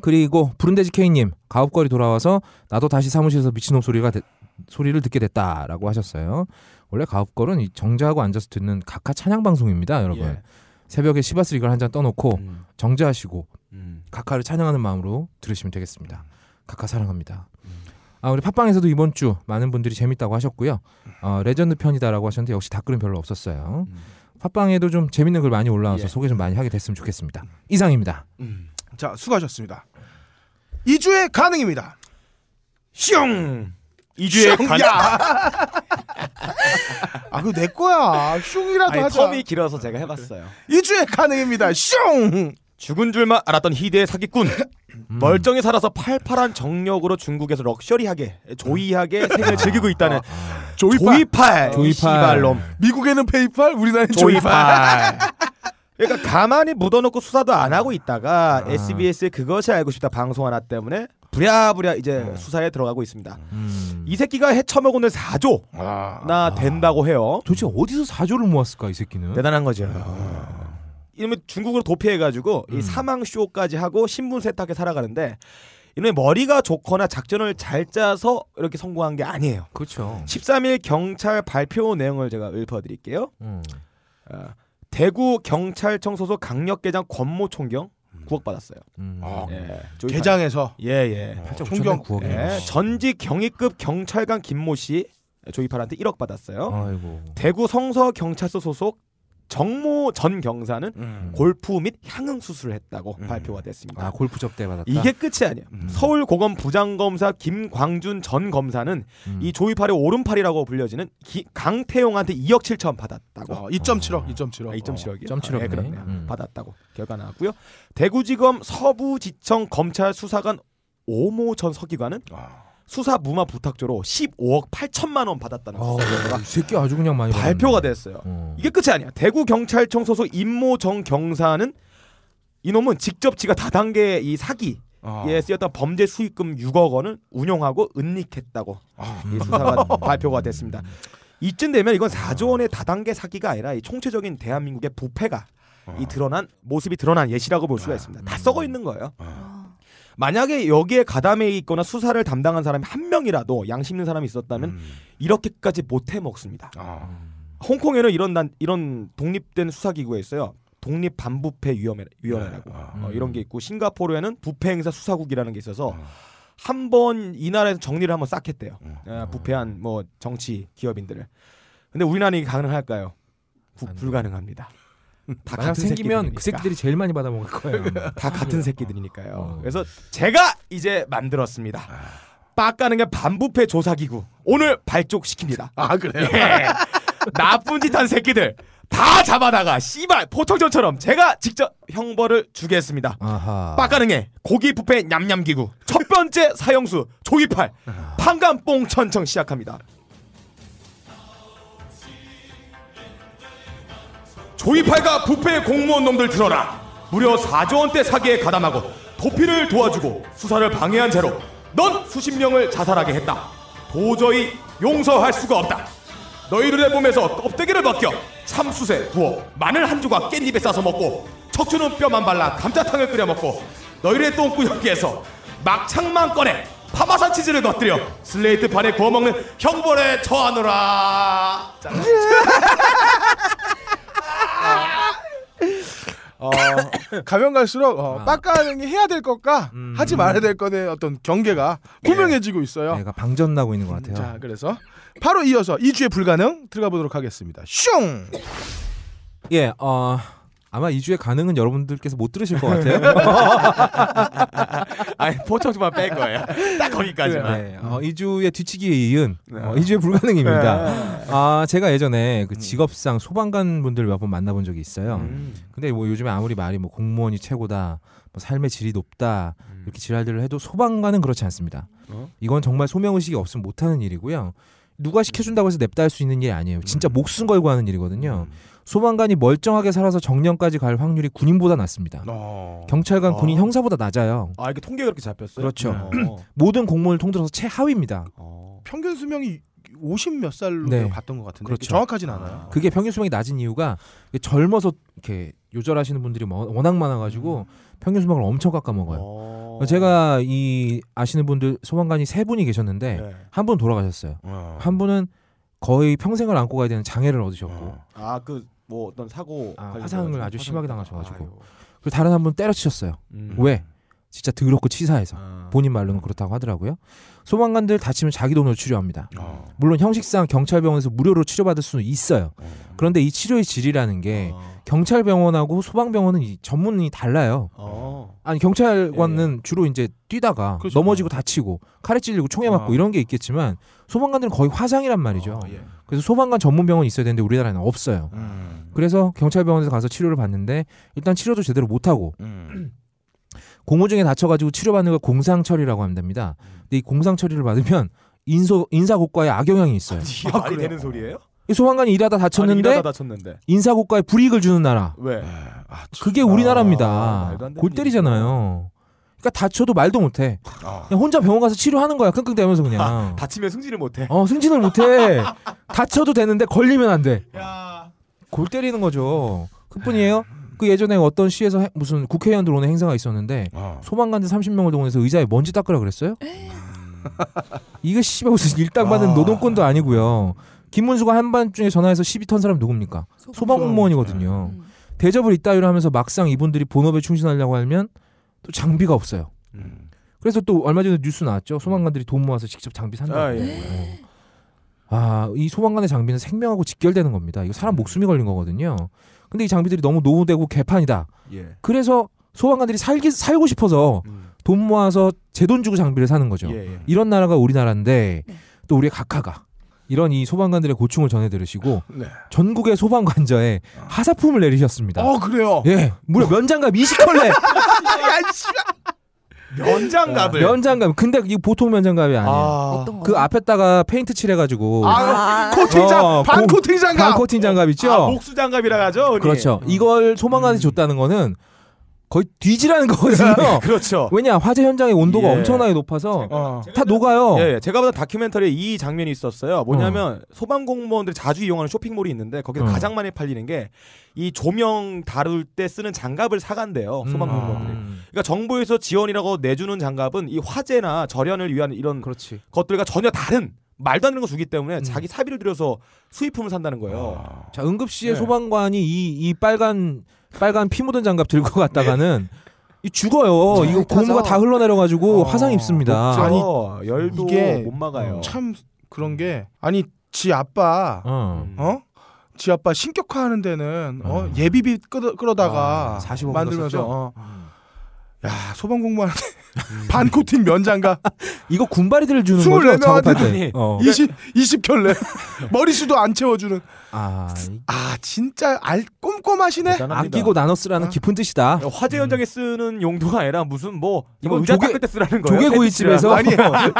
그리고 부른데지 케이님 가업거리 돌아와서 나도 다시 사무실에서 미친놈 소리가 되, 소리를 듣게 됐다라고 하셨어요. 원래 가업걸은 정지하고 앉아서 듣는 각하 찬양 방송입니다, 여러분. 예. 새벽에 시바스리걸 한 잔 떠놓고 음. 정지하시고 음. 각하를 찬양하는 마음으로 들으시면 되겠습니다. 음. 각하 사랑합니다. 음. 아, 우리 팟빵에서도 이번 주 많은 분들이 재밌다고 하셨고요. 어, 레전드 편이다라고 하셨는데 역시 댓글은 별로 없었어요. 팟빵에도 좀 재밌는 글 많이 올라와서 예. 소개 좀 많이 하게 됐으면 좋겠습니다. 이상입니다. 음. 자, 수고하셨습니다. 2주의 가능입니다. 슝! 2주의 가능. 아, 그거 내 거야. 슝이라도 아니, 하자. 텀이 길어서 제가 해봤어요. 2주의 가능입니다. 슝! 죽은 줄만 알았던 희대의 사기꾼 음. 멀쩡히 살아서 팔팔한 정력으로 중국에서 럭셔리하게 조이하게 아, 생을 즐기고 있다는 아, 아. 조이팔 조이팔 놈 미국에는 페이팔 우리나라는 조이팔, 그러니까 가만히 묻어놓고 수사도 안 하고 있다가 아. SBS의 그것이 알고 싶다 방송 하나 때문에 부랴부랴 이제 네. 수사에 들어가고 있습니다. 음. 이 새끼가 헤쳐먹은 4조나 아. 된다고 해요. 도대체 어디서 4조를 모았을까 이 새끼는? 대단한 거죠. 아. 이놈이 중국으로 도피해가지고 음. 이 사망 쇼까지 하고 신분 세탁에 살아가는데 이놈의 머리가 좋거나 작전을 잘 짜서 이렇게 성공한 게 아니에요. 그렇죠. 13일 경찰 발표 내용을 제가 읊어드릴게요. 음. 어, 대구 경찰청 소속 강력계장 권모 총경 9억 받았어요. 음. 어, 예, 계장에서 예예 예. 어, 총경 9억. 예, 전직 경위급 경찰관 김모 씨 조이팔한테 1억 받았어요. 아이고. 대구 성서 경찰서 소속 정모 전 경사는 음. 골프 및 향응 수술을 했다고 음. 발표가 됐습니다. 아, 골프 접대 받았다. 이게 끝이 아니야. 음. 서울 고검 부장검사 김광준 전 검사는 음. 이 조이팔의 오른팔이라고 불려지는 기, 강태용한테 2억 7천 받았다고. 어, 2.7억, 2.7억, 아, 2.7억이. 2.7억. 네, 그렇네요. 음. 받았다고 결과 나왔고요. 대구지검 서부지청 검찰 수사관 오모 전 서기관은 아. 수사 무마 부탁조로 15억 8천만 원 받았다는 아, 수사이 새끼 아주 그냥 많이 발표가 받았네. 됐어요. 어. 이게 끝이 아니야. 대구 경찰청 소속 임모정 경사는 이놈은 직접 지가 다단계 이 사기 예, 아. 쓰였던 범죄 수익금 6억 원을 운용하고 은닉했다고 아. 이 수사가 발표가 됐습니다. 이쯤 되면 이건 4조 원의 다단계 사기가 아니라 이 총체적인 대한민국의 부패가 이 아. 드러난 모습이 드러난 예시라고 볼 수가 아. 있습니다. 다 썩어 있는 거예요. 만약에 여기에 가담해 있거나 수사를 담당한 사람이 한 명이라도 양심 있는 사람이 있었다면 음. 이렇게까지 못해 먹습니다. 아. 홍콩에는 이런 난, 이런 독립된 수사기구가 있어요. 독립 반부패 위험회 위원회라고 네. 아. 어, 음. 이런 게 있고 싱가포르에는 부패 행사 수사국이라는 게 있어서 아. 한번 이 나라에서 정리를 한번 싹 했대요. 어. 부패한 뭐 정치 기업인들을. 근데 우리나라는 이게 가능할까요? 부, 불가능합니다. 다 만약 같은 생기면 그 새끼들이 제일 많이 받아먹을 거예요. 다 같은 새끼들이니까요. 어. 그래서 제가 이제 만들었습니다. 아. 빡가능의 반부패 조사기구 오늘 발족시킵니다. 아 그래요? 예. 나쁜 짓한 새끼들 다 잡아다가 씨발 포청전처럼 제가 직접 형벌을 주겠습니다. 빡가능의 고기 부패 냠냠기구 첫 번째 사형수 조이팔 아. 판감 뽕천청 시작합니다. 조이팔과 부패 공무원 놈들 들어라. 무려 4조 원대 사기에 가담하고 도피를 도와주고 수사를 방해한 죄로 넌 수십 명을 자살하게 했다. 도저히 용서할 수가 없다. 너희들의 몸에서 껍데기를 벗겨 참숯에 부어 마늘 한 조각 깻잎에 싸서 먹고 척추는 뼈만 발라 감자탕을 끓여 먹고 너희들의 똥구역기에서 막창만 꺼내 파마산 치즈를 곁들여 슬레이트 판에 구워 먹는 형벌에 처하노라. 어, 가면 갈수록 어, 아. 빡가능이 해야 될 것과 음. 하지 말아야 될 것의 어떤 경계가 예. 분명해지고 있어요. 내가 예, 방전 나고 있는 것 같아요. 자, 그래서 바로 이어서 2주의 불가능 들어가 보도록 하겠습니다. 슝! 예, 어, 아마 2주에 가능은 여러분들께서 못 들으실 것 같아요. 아니, 포청주만 뺄 거예요. 딱 거기까지만. 네. 어, 2주의 뒤치기에 이은 어, 2주의 불가능입니다. 네. 아, 제가 예전에 그 음. 직업상 소방관 분들 몇 번 만나본 적이 있어요. 음. 근데 뭐 요즘에 아무리 말이 뭐 공무원이 최고다, 뭐 삶의 질이 높다, 음. 이렇게 지랄들을 해도 소방관은 그렇지 않습니다. 어? 이건 정말 소명의식이 없으면 못하는 일이고요. 누가 시켜준다고 해서 냅다 할 수 있는 일이 아니에요. 진짜 목숨 걸고 하는 일이거든요. 음. 소방관이 멀쩡하게 살아서 정년까지 갈 확률이 군인보다 낮습니다. 어... 경찰관, 어. 군인, 형사보다 낮아요. 아 이게 통계 그렇게 잡혔어요? 그렇죠. 어... 모든 공무원을 통틀어서 최하위입니다. 어. 평균 수명이 50몇 살로 네. 봤던 것 같은데 그렇죠. 정확하진 아. 않아요. 그게 평균 수명이 낮은 이유가 젊어서 이렇게 요절하시는 분들이 뭐, 워낙 많아가지고 음. 평균 수명을 엄청 깎아 먹어요. 어. 제가 이 아시는 분들 소방관이 세 분이 계셨는데 네. 한분 돌아가셨어요. 한 분은 거의 평생을 안고 가야 되는 장애를 얻으셨고 아그 뭐 어떤 사고 아, 화상을 아주 심하게 당하셔가지고 그 다른 한 분 때려치셨어요. 음. 왜? 진짜 더럽고 치사해서 아. 본인 말로는 그렇다고 하더라고요. 소방관들 다치면 자기 돈으로 치료합니다. 아. 물론 형식상 경찰병원에서 무료로 치료받을 수는 있어요. 어. 그런데 이 치료의 질이라는 게 어. 경찰 병원하고 소방 병원은 전문이 달라요. 어. 아니 경찰관은 예, 예. 주로 이제 뛰다가 그렇죠. 넘어지고 다치고 칼에 찔리고 총에 맞고 아. 이런 게 있겠지만 소방관들은 거의 화상이란 말이죠. 어, 예. 그래서 소방관 전문 병원이 있어야 되는데 우리나라에는 없어요. 음. 그래서 경찰 병원에서 가서 치료를 받는데 일단 치료도 제대로 못 하고 음. 공무 중에 다쳐가지고 치료받는 걸 공상 처리라고 한답니다. 음. 근데 이 공상 처리를 받으면 인소 인사고과에 악영향이 있어요. 아, 이 아, 말이 되는 소리예요? 소방관이 일하다 다쳤는데, 아니, 일하다 다쳤는데. 인사고과에 불이익을 주는 나라. 왜? 예, 아, 아, 그게 우리나라입니다. 아, 골 때리잖아요. 그러니까 다쳐도 말도 못해. 어. 그냥 혼자 병원 가서 치료하는 거야. 끙끙대면서 그냥. 아, 다치면 승진을 못해. 어, 승진을 못해. 다쳐도 되는데 걸리면 안 돼. 야. 골 때리는 거죠. 그뿐이에요. 그 예전에 어떤 시에서 해, 무슨 국회의원들 오는 행사가 있었는데 어. 소방관들 30명을 동원해서 의자에 먼지 닦으라 그랬어요. 음. 이거 씨발 무슨 일당 받는 노동권도 아니고요. 김문수가 한반중에 전화해서 시비 턴 사람 누굽니까? 소방공무원이거든요. 네. 음. 대접을 이따위로 하면서 막상 이분들이 본업에 충실하려고 하면 또 장비가 없어요. 음. 그래서 또 얼마 전에 뉴스 나왔죠. 소방관들이 돈 모아서 직접 장비 산다고. 아, 예. 네. 네. 아, 이 소방관의 장비는 생명하고 직결되는 겁니다. 이거 사람 음. 목숨이 걸린 거거든요. 근데 이 장비들이 너무 노후되고 개판이다. 예. 그래서 소방관들이 살기 살고 싶어서 음. 돈 모아서 제 돈 주고 장비를 사는 거죠. 예, 예. 이런 나라가 우리나라인데 네. 또 우리의 각하가 이런 이 소방관들의 고충을 전해 들으시고 네. 전국의 소방관자에 아. 하사품을 내리셨습니다. 어 그래요? 예, 무려 면장갑 20컬레. 면장갑을. 어, 면장갑. 근데 이 보통 면장갑이 아니에요. 아. 그 앞에다가 페인트 칠해가지고. 아, 아. 코팅 장, 어, 반 코팅 장갑. 반 코팅 장갑 있죠. 아, 목수 장갑이라 하죠. 그렇죠. 이걸 소망관이 음. 줬다는 거는 거의 뒤지라는 거거든요. 그렇죠. 왜냐 화재 현장의 온도가 예. 엄청나게 높아서 어. 다 녹아요. 예, 예. 제가 보다 다큐멘터리에 이 장면이 있었어요. 뭐냐면 어. 소방 공무원들 자주 이용하는 쇼핑몰이 있는데 거기서 어. 가장 많이 팔리는 게 이 조명 다룰 때 쓰는 장갑을 사간대요. 음. 소방 공무원들이. 음. 그러니까 정부에서 지원이라고 내주는 장갑은 이 화재나 절연을 위한 이런 그렇지. 것들과 전혀 다른 말도 안 되는 거 주기 때문에 음. 자기 사비를 들여서 수입품을 산다는 거예요. 아. 자응급실의 네. 소방관이 이, 이 빨간 빨간 피 묻은 장갑 들고 갔다가는 죽어요. 네. 이거 고무가 다 흘러내려가지고 어, 화상 입습니다. 그렇죠. 아니 열도 이게 못 막아요. 음, 참 그런 게 아니 지 아빠 어. 음. 어? 지 아빠 신격화하는 데는 어. 음. 예비비 끌어, 다가 아, 만들면서 야 소방 공무원한테 반 코팅 면장가 이거 군바리들을 주는 거죠 작업할 때 어. 20 20 켤레 머리수도 안 채워주는 아, 아 진짜 알 꼼꼼하시네 대단합니다. 아끼고 나눠 쓰라는 아. 어? 깊은 뜻이다 어, 화재 현장에 쓰는 용도가 아니라 무슨 뭐 이거 의자 조개, 닦을 때 쓰라는 거예요 조개구이집에서 아니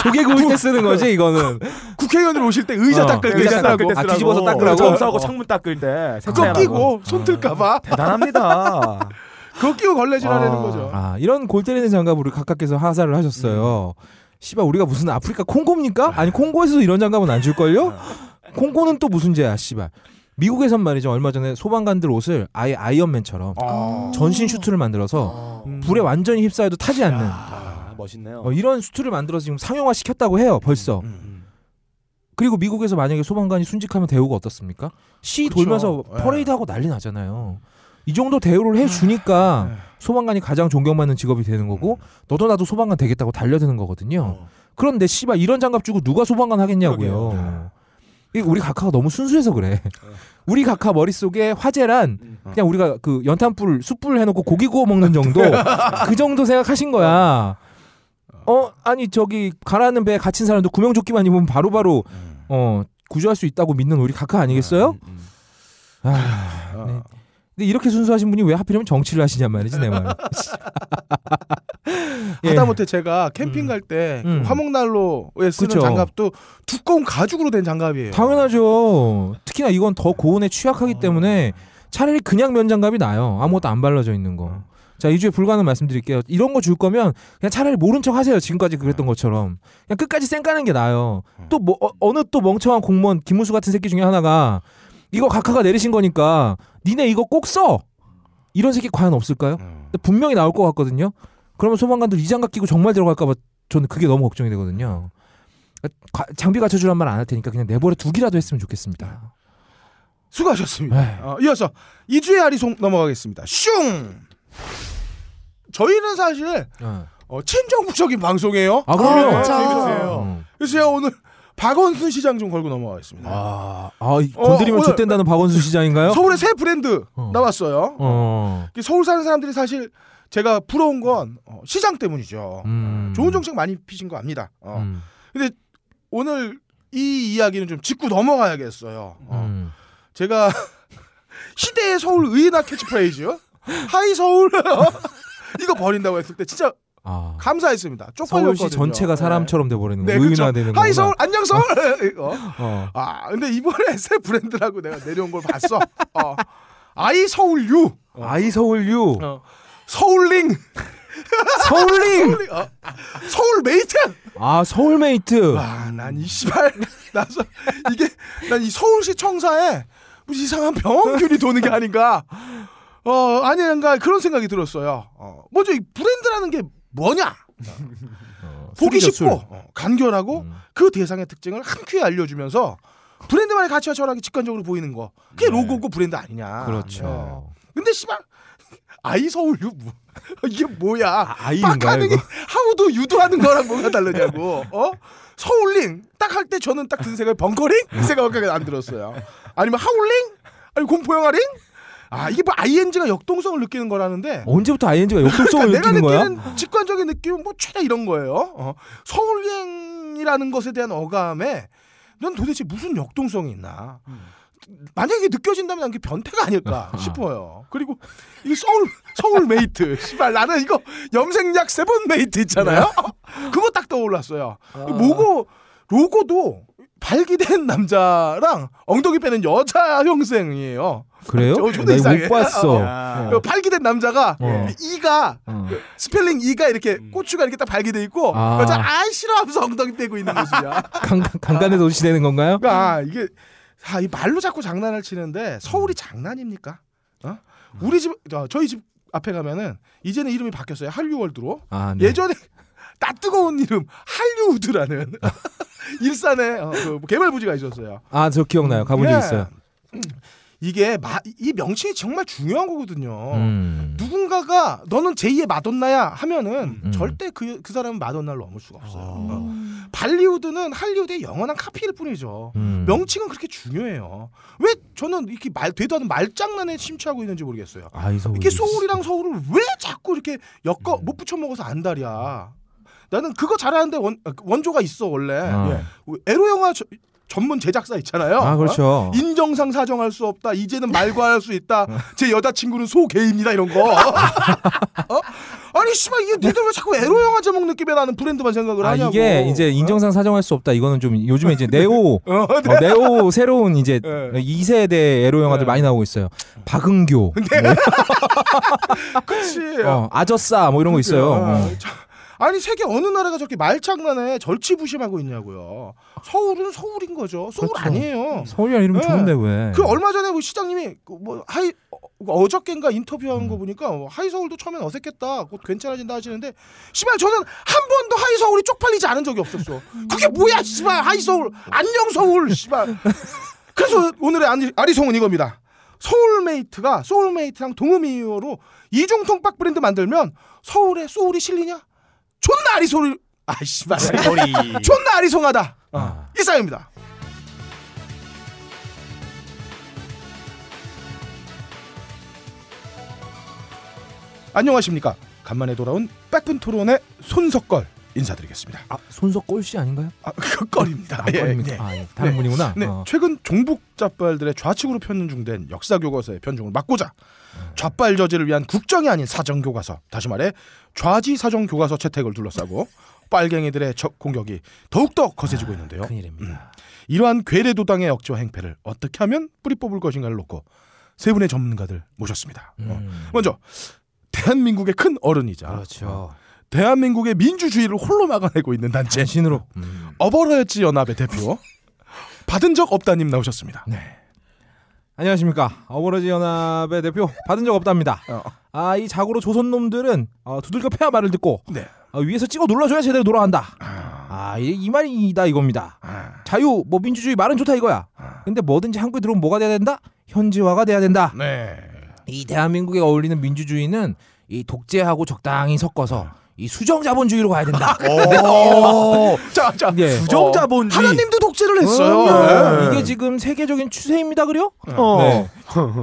조개구이 때 쓰는 거지 이거는 국회의원으로 오실 때 의자 어, 닦을 때 의자 닦을 때 쓰라고 아, 뒤집어서 닦으라고 점사하고 어. 창문 닦을 때 그거 끼고 손 들까봐 아, 대단합니다 그거 끼고 걸레질하는 아, 거죠. 아, 이런 골 때리는 장갑으로 가깝게서 하사를 하셨어요. 음. 씨발 음. 우리가 무슨 아프리카 콩고입니까? 아니 콩고에서도 이런 장갑은 안 줄걸요? 콩고는 또 무슨 죄야 씨발. 미국에선 말이죠 얼마 전에 소방관들 옷을 아예 아이언맨처럼 아~ 전신 슈트를 만들어서 아~ 불에 완전히 휩싸여도 타지 않는 아~ 멋있네요. 어, 이런 슈트를 만들어서 지금 상용화 시켰다고 해요 벌써. 음, 음, 음. 그리고 미국에서 만약에 소방관이 순직하면 대우가 어떻습니까? 시 그쵸. 돌면서 예. 퍼레이드하고 난리 나잖아요. 이 정도 대우를 해주니까 음. 네. 소방관이 가장 존경받는 직업이 되는 거고 음. 너도 나도 소방관 되겠다고 달려드는 거거든요. 어. 그런데 씨발 이런 장갑 주고 누가 소방관 하겠냐고요. 네. 우리 각하가 너무 순수해서 그래. 네. 우리 각하 머릿속에 화재란 음. 어. 그냥 우리가 그 연탄불 숯불 해놓고 고기 구워 먹는 정도 네. 그 정도 생각하신 거야. 어, 어 아니 저기 가라는 앉 배에 갇힌 사람도 구명조끼만 입으면 바로바로 바로, 어 구조할 수 있다고 믿는 우리 각하 아니겠어요? 아, 아, 네. 근데 이렇게 순수하신 분이 왜 하필이면 정치를 하시냐 말이지 내말 예. 하다못해 제가 캠핑 음. 갈때 그 음. 화목난로에 쓰는 그쵸. 장갑도 두꺼운 가죽으로 된 장갑이에요. 당연하죠. 특히나 이건 더 고온에 취약하기 어. 때문에 차라리 그냥 면장갑이 나요. 아무것도 안 발라져 있는 거. 자, 이주에 불가능 말씀드릴게요. 이런 거 줄 거면 그냥 차라리 모른 척 하세요. 지금까지 그랬던 것처럼. 그냥 끝까지 쌩 까는 게 나아요. 어. 또 뭐, 어, 느또 멍청한 공무원 김문수 같은 새끼 중에 하나가 이거 각하가 내리신 거니까 니네 이거 꼭 써. 이런 새끼 과연 없을까요? 음. 분명히 나올 것 같거든요. 그러면 소방관들 이장갑 끼고 정말 들어갈까봐 저는 그게 너무 걱정이 되거든요. 장비 갖춰주란 말 안 할 테니까 그냥 내버려 두기라도 했으면 좋겠습니다. 수고하셨습니다. 네. 어, 이어서 이주의 아리송 넘어가겠습니다. 슝! 저희는 사실 네. 어. 친정국적인 방송이에요. 아, 그럼요. 아, 그렇죠. 그래서 제가 오늘 박원순 시장 좀 걸고 넘어가겠습니다. 아, 아 건드리면 어, 어, 좆된다는 어, 박원순 시장인가요? 서울에 새 브랜드 어. 나왔어요. 어. 서울 사는 사람들이 사실 제가 부러운 건 어, 시장 때문이죠. 음. 좋은 정책 많이 피신 거 압니다. 어. 음. 근데 오늘 이 이야기는 좀 짚고 넘어가야겠어요. 음. 제가 시대의 서울 의인화 캐치프레이즈 하이 서울 이거 버린다고 했을 때 진짜 아. 감사했습니다. 서울시 전체가 네. 사람처럼 네. 돼버리는 네, 의인화되는 거. 하이 서울 안녕 서울. 어. 어. 아 근데 이번에 새 브랜드라고 내가 내려온 걸 봤어. 어. 아이 서울유. 어. 아이 서울유. 어. 서울링. 서울링. 서울링. 어. 서울메이트. 아 서울메이트. 아난이 씨발 나서 이게 난 이 서울시 청사에 무슨 이상한 병균이 도는 게 아닌가. 어 아닌가 그러니까 그런 생각이 들었어요. 어. 먼저 이 브랜드라는 게 뭐냐? 어, 어 보기 쉽고 어, 간결하고 음. 그 대상의 특징을 한큐 알려주면서 브랜드만의 가치와 철학이 직관적으로 보이는 거 그게 네. 로고고 브랜드 아니냐 그렇죠 네. 근데 씨발 아이 서울유 뭐 이게 뭐야 아, 아이인가요 하우도 유도하는 거랑 뭐가 다르냐고 어 서울링 딱 할 때 저는 딱든 생각이 벙커링 이 생각밖에 안 들었어요 아니면 하울링 아니 공포영화링 아 이게 뭐 ing가 역동성을 느끼는 거라는데 언제부터 ing가 그러니까 역동성을 그러니까 느끼는 거 내가 느끼는 직관적인 느낌은 뭐 최대 이런 거예요. 어. 서울행이라는 것에 대한 어감에 넌 도대체 무슨 역동성이 있나? 음. 만약에 느껴진다면 이게 변태가 아닐까 아. 싶어요. 그리고 이 서울 서울 메이트, 씨발 나는 이거 염색약 세븐 메이트 있잖아요. 네. 그거 딱 떠올랐어요. 아. 뭐고 로고도 발기된 남자랑 엉덩이 빼는 여자 형생이에요. 그래요? 어, 나못 봤어. 아. 어. 발기된 남자가 어. 이가 어. 스펠링 이가 이렇게 음. 고추가 이렇게 딱 발기돼 있고 아. 여자 아 싫어 하면서 엉덩이 빼고 있는 것이야. 강간에 도시되는 건가요? 그러니까 아 이게 아, 이 말로 자꾸 장난을 치는데 서울이 장난입니까? 어? 음. 우리 집 어, 저희 집 앞에 가면은 이제는 이름이 바뀌었어요. 한류월드로. 아, 네. 예전에 따 뜨거운 이름 한류우드라는. 일산에 어, 그 뭐 개발 부지가 있었어요. 아 저 기억나요. 가본 예. 적 있어요. 이게 마, 이 명칭이 정말 중요한 거거든요. 음. 누군가가 너는 제2의 마돈나야 하면은 음, 음. 절대 그, 그 사람은 마돈나를 넘을 수가 없어요. 아. 어. 발리우드는 할리우드의 영원한 카피일 뿐이죠. 음. 명칭은 그렇게 중요해요. 왜 저는 이렇게 말 되도 않은 말장난에 심취하고 있는지 모르겠어요. 아, 이게 소울이랑 서울을 왜 자꾸 이렇게 엮어 음. 못 붙여 먹어서 안달이야. 나는 그거 잘하는데 원, 아, 그 원조가 있어 원래 아. 예. 에로 영화 저, 전문 제작사 있잖아요. 아, 그렇죠. 어? 인정상 사정할 수 없다. 이제는 말과할 수 있다. 제 여자친구는 소개입니다. 이런 거. 어? 어? 아니 씨발 이게 니들 왜 자꾸 에로 영화 제목 느낌에 나는 브랜드만 생각을 아, 하냐고. 이게 이제 어? 인정상 사정할 수 없다. 이거는 좀 요즘에 이제 네오 어, 어 네. 오 새로운 이제 네. 2세대 에로 영화들 네. 많이 나오고 있어요. 박은교. 네. 뭐. 그렇지. 아저싸 뭐 이런 거 있어요. 아, 아니 세계 어느 나라가 저렇게 말장난에 절치부심하고 있냐고요. 서울은 서울인 거죠. 서울 그렇죠. 아니에요. 서울이야 이름 네. 좋은데 왜? 그 얼마 전에 뭐 그 시장님이 뭐 하이 어, 어저껜가 인터뷰한 음. 거 보니까 어, 하이 서울도 처음엔 어색했다. 곧 괜찮아진다 하시는데 씨발 저는 한 번도 하이 서울이 쪽팔리지 않은 적이 없었어. 음. 그게 뭐야 씨발 하이 서울 안녕 서울 씨발. 그래서 오늘의 아리, 송은 이겁니다. 서울메이트가 소울메이트랑 동음이어로 이중통박 브랜드 만들면 서울에 소울이 실리냐? 존나 아리송이 아씨 말이 존나 아리송하다 어. 아. 이상입니다. 안녕하십니까. 간만에 돌아온 백분 토론의 손석걸 인사드리겠습니다. 아, 손석걸 씨 아닌가요? 아, 그 걸입니다. 아, 예, 예. 아, 예. 다른 네. 분이구나. 네. 어. 최근 종북 자발들의 좌측으로 편중 된 역사 교과서의 편중을 막고자 좌빨 저지를 위한 국정이 아닌 사정교과서 다시 말해 좌지 사정교과서 채택을 둘러싸고 빨갱이들의 적 공격이 더욱더 거세지고 아, 있는데요. 아, 음. 이러한 괴뢰도당의 억지와 행패를 어떻게 하면 뿌리 뽑을 것인가를 놓고 세 분의 전문가들 모셨습니다. 어. 음. 어. 먼저 대한민국의 큰 어른이자 그렇죠. 어. 대한민국의 민주주의를 홀로 막아내고 있는 단체 신으로 음. 어버러지 연합의 대표 받은 적 없다님 나오셨습니다. 네. 안녕하십니까. 어버러지 연합의 대표 받은 적 없답니다. 어. 아, 이 자고로 조선 놈들은 어, 두들겨 패야 말을 듣고 네. 어, 위에서 찍어 눌러줘야 제대로 돌아간다. 아, 아 이, 이 말이다 이겁니다. 아. 자유, 뭐 민주주의 말은 좋다 이거야. 아. 근데 뭐든지 한국에 들어오면 뭐가 돼야 된다? 현지화가 돼야 된다. 네. 이 대한민국에 어울리는 민주주의는 이 독재하고 적당히 섞어서 이 수정 자본주의로 가야 된다. 아, 네. 어. 자, 자, 네. 수정 자본주의. 어. 하나님도 독재를 어. 했어요. 음, 네. 이게 지금 세계적인 추세입니다. 그래요? 네. 어.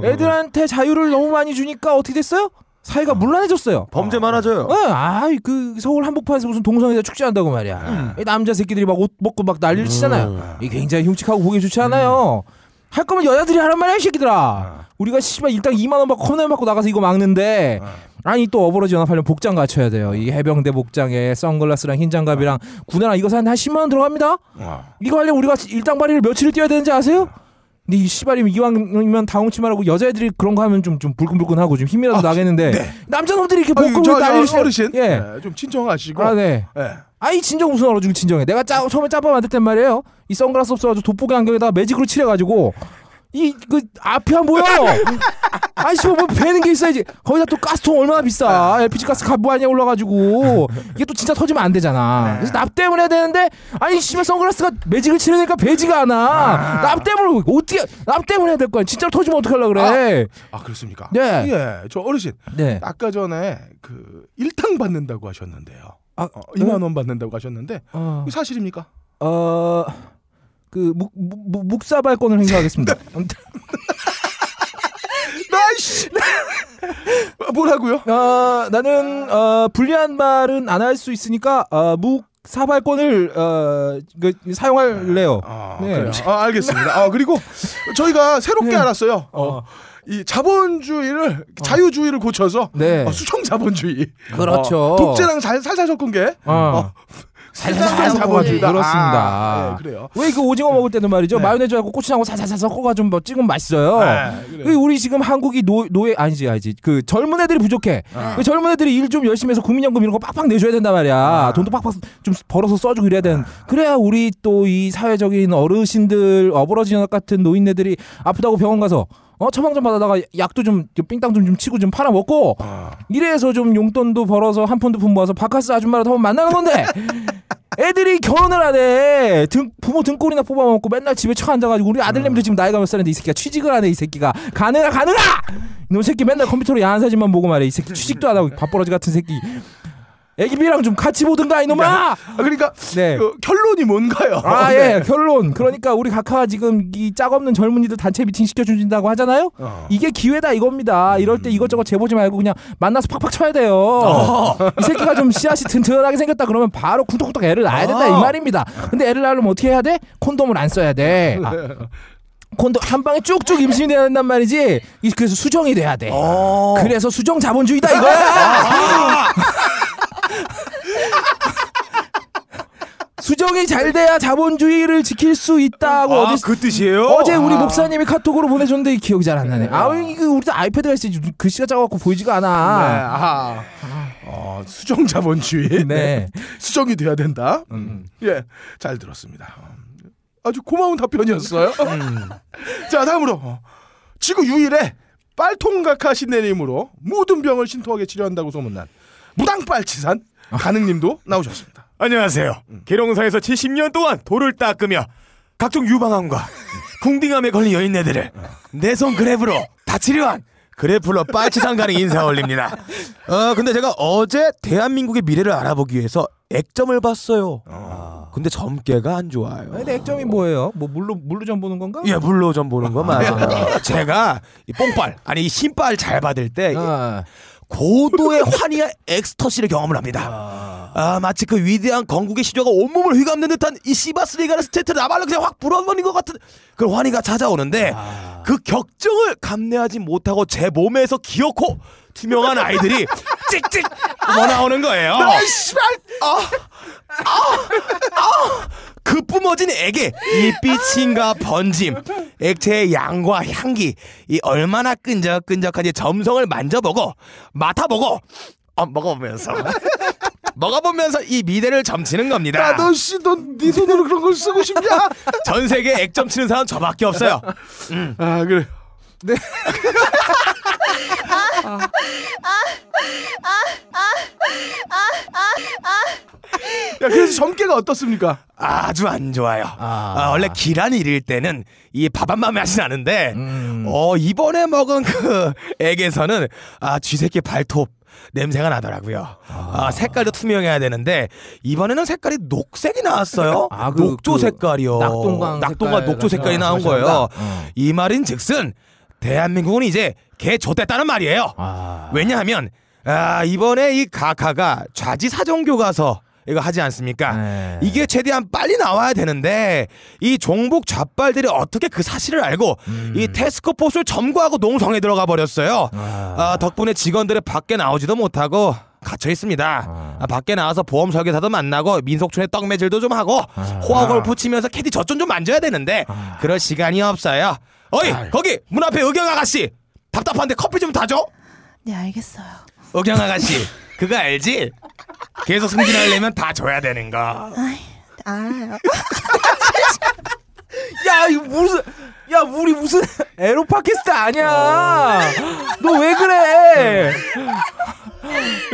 네. 애들한테 자유를 너무 많이 주니까 어떻게 됐어요? 사회가 물란해졌어요. 아. 범죄 많아져요. 어, 아이 그 서울 한복판에서 무슨 동성애자 축제한다고 말이야. 음. 남자 새끼들이 막 옷 벗고 막 난리를 치잖아요. 음. 이 굉장히 흉측하고 보기 좋지 않아요. 음. 할 거면 여자들이 하란 말이야 이 새끼들아. 어. 우리가 씨발 일당 2만 원 받고 커널 받고 나가서 이거 막는데 어. 아니 또 어버러지 연합하려면 복장 갖춰야 돼요. 이 해병대 복장에 선글라스랑 흰 장갑이랑 어. 군화랑 이거 사는데 한 10만 원 들어갑니다. 어. 이거 하려면 우리가 일당 발휘를 며칠을 뛰어야 되는지 아세요? 어. 근데 이씨발이 이왕이면 다홍치 말하고 여자애들이 그런 거 하면 좀좀 불끈불끈하고 좀 힘이라도 아, 나겠는데 네. 남자놈들이 이렇게 복근을 날리시 어르신 예. 네, 좀 친정하시고 아, 네. 네. 예. 아이 진정 무슨 알아주 진정해 내가 짜, 처음에 짬밥 만들 땐 말이에요 이 선글라스 없어가지고 돋보기 안경에다가 매직으로 칠해가지고 이그 앞이 안 보여. 아이씨 뭐, 뭐 배는 게 있어야지. 거기다 또 가스통 얼마나 비싸. LPG 가스 값 뭐하냐 올라가지고 이게 또 진짜 터지면 안 되잖아. 네. 그래서 납 때문에 해야 되는데 아니 씨발 선글라스가 매직을 치려니까 배지가 않아. 납 때문에 어떻게 납 때문에 해야 될 거야. 진짜 터지면 어떡하려 그래. 아, 아 그렇습니까? 네. 예. 저 어르신. 네. 아까 전에 그 일당 받는다고 하셨는데요. 아, 어, 2만 원 받는다고 하셨는데 어. 사실입니까? 어. 그 묵, 묵, 묵사발권을 행사하겠습니다. 나이씨. 아, 뭐라고요? 어, 나는 어, 불리한 말은 안 할 수 있으니까 어, 묵 사발권을 어, 그, 사용할래요. 아, 아 네. 아, 알겠습니다. 아, 그리고 저희가 새롭게 네. 알았어요. 어. 이 자본주의를 어. 자유주의를 고쳐서 네. 어, 수평 자본주의 그렇죠 어, 독재랑 살살 섞은 게 어. 어. 살살 섞어가지고 네, 그렇습니다. 아, 네, 그래요. 왜 그 오징어 먹을 때는 말이죠 네. 마요네즈하고 고추장하고 살살살 섞어가좀 뭐 찍으면 맛있어요. 아, 우리 지금 한국이 노, 노예 아니지 아니지 그 젊은 애들이 부족해. 아. 그 젊은 애들이 일 좀 열심히 해서 국민연금 이런 거 빡빡 내줘야 된단 말이야. 돈도 빡빡 좀 벌어서 써주고 이래야 되는. 그래야 우리 또 이 사회적인 어르신들 어부러지 같은 노인네들이 아프다고 병원 가서 어 처방 좀 받아다가 약도 좀빙땅 좀, 치고 좀 팔아 먹고 아. 이래서 좀 용돈도 벌어서 한 푼도 품모아서 바카스 아줌마랑 한번 만나는 건데 애들이 결혼을 하네 등, 부모 등골이나 뽑아먹고 맨날 집에 처앉아가지고 우리 아들님도 음. 지금 나이가 몇 살인데 이 새끼가 취직을 하네 이 새끼가 가능아 가능아 이 새끼 맨날 컴퓨터로 야한 사진만 보고 말해 이 새끼 취직도 안 하고 밥벌어지 같은 새끼 애기비랑 좀 같이 보든가 이놈아. 야, 아, 그러니까 네. 그 결론이 뭔가요? 아 네. 예, 결론. 그러니까 우리 각하 지금 이 짝없는 젊은이들 단체 미팅 시켜준다고 하잖아요. 어. 이게 기회다 이겁니다. 이럴 때 음. 이것저것 재보지 말고 그냥 만나서 팍팍 쳐야 돼요. 어. 이 새끼가 좀 씨앗이 튼튼하게 생겼다 그러면 바로 쿵덕쿵덕 애를 낳아야 된다 어. 이 말입니다. 근데 애를 낳으면 어떻게 해야 돼? 콘돔을 안 써야 돼. 아. 콘도 한 방에 쭉쭉 임신이 돼야 된단 말이지. 그래서 수정이 돼야 돼. 어. 그래서 수정 자본주의다 이거야. 아. 수정이 잘 돼야 자본주의를 지킬 수 있다고 아, 어디 그 뜻이에요? 어제 우리 아. 목사님이 카톡으로 보내줬는데 기억이 잘 안 나네. 네. 아 이거 우리도 아이패드가 있어 글씨가 그 작아갖고 보이지가 않아. 네. 아. 어, 수정 자본주의. 네. 네. 수정이 돼야 된다. 음. 예, 잘 들었습니다. 아주 고마운 답변이었어요. 음. 자 다음으로 지구 유일의 빨통각하 신내님으로 모든 병을 신통하게 치료한다고 소문난 무당빨치산 아. 가능님도 나오셨습니다. 안녕하세요. 음. 계룡사에서 70년 동안 돌을 닦으며 각종 유방암과 궁딩암에 걸린 여인네들을 어. 내손 그래프로 다 치료한 그래플러 빠치상가는 인사 올립니다. 어 근데 제가 어제 대한민국의 미래를 알아보기 위해서 액점을 봤어요. 아. 근데 점괘가 안 좋아요. 근데 액점이 뭐예요? 뭐 물로 물로전 보는 건가? 예, 물로 전 보는 거 아. 맞아요. 제가 이 뽕빨 아니 이 신빨 잘 받을 때 이- 아. 고도의 환희와 엑스터시를 경험을 합니다. 아. 아, 마치 그 위대한 건국의 시조가 온몸을 휘감는 듯한 이 시바스리가르 스테트를 나발로 그냥 확 불어버린 것 같은 그런 환희가 찾아오는데 아... 그 격정을 감내하지 못하고 제 몸에서 기어코 투명한 아이들이 찍찍 아... 나오는 거예요. 아이씨발! 아! 아! 아! 그 뿜어진 액에 이 빛인가 번짐, 액체의 양과 향기, 이 얼마나 끈적끈적한지 점성을 만져보고 맡아보고 어, 먹어보면서 먹어보면서 이 미대를 점치는 겁니다. 아너씨, 넌네 손으로 그런 걸 쓰고 싶냐? 전 세계 액 점치는 사람 저밖에 없어요. 음. 아 그래. 네. 아, 아, 아, 아, 아, 아, 아, 아. 그래서 점괘가 어떻습니까? 아주 안 좋아요. 아. 아, 원래 기란이 이릴 때는 이 밥한 마음 맛이 나는데 음. 어 이번에 먹은 그 액에서는 아 쥐새끼 발톱 냄새가 나더라고요. 아. 아. 색깔도 투명해야 되는데 이번에는 색깔이 녹색이 나왔어요. 아, 그, 녹조 그 색깔이요. 낙동강, 낙동강 녹조 색깔이 나온 거예요. 어. 이 말인즉슨 대한민국은 이제 개 좆됐다는 말이에요. 아. 왜냐하면 아, 이번에 이 가카가 좌지 사정교 가서 이거 하지 않습니까? 네. 이게 최대한 빨리 나와야 되는데 이 종북 좌빨들이 어떻게 그 사실을 알고 음. 이 테스코포스를 점거하고 농성에 들어가 버렸어요. 아. 아, 덕분에 직원들이 밖에 나오지도 못하고 갇혀 있습니다. 아. 아 밖에 나와서 보험 설계사도 만나고 민속촌의 떡매질도 좀 하고 아. 호화골 붙이면서 캐디 저점 좀 만져야 되는데 아. 그럴 시간이 없어요. 어이 거기 문 앞에 의경 아가씨 답답한데 커피 좀 타줘. 네 알겠어요. 의경 아가씨. 그거 알지? 계속 승진하려면 다 져야 되는 거. 알아야 이거 무슨 야 우리 무슨 에로 팟캐스트 아니야. 어. 너왜 그래?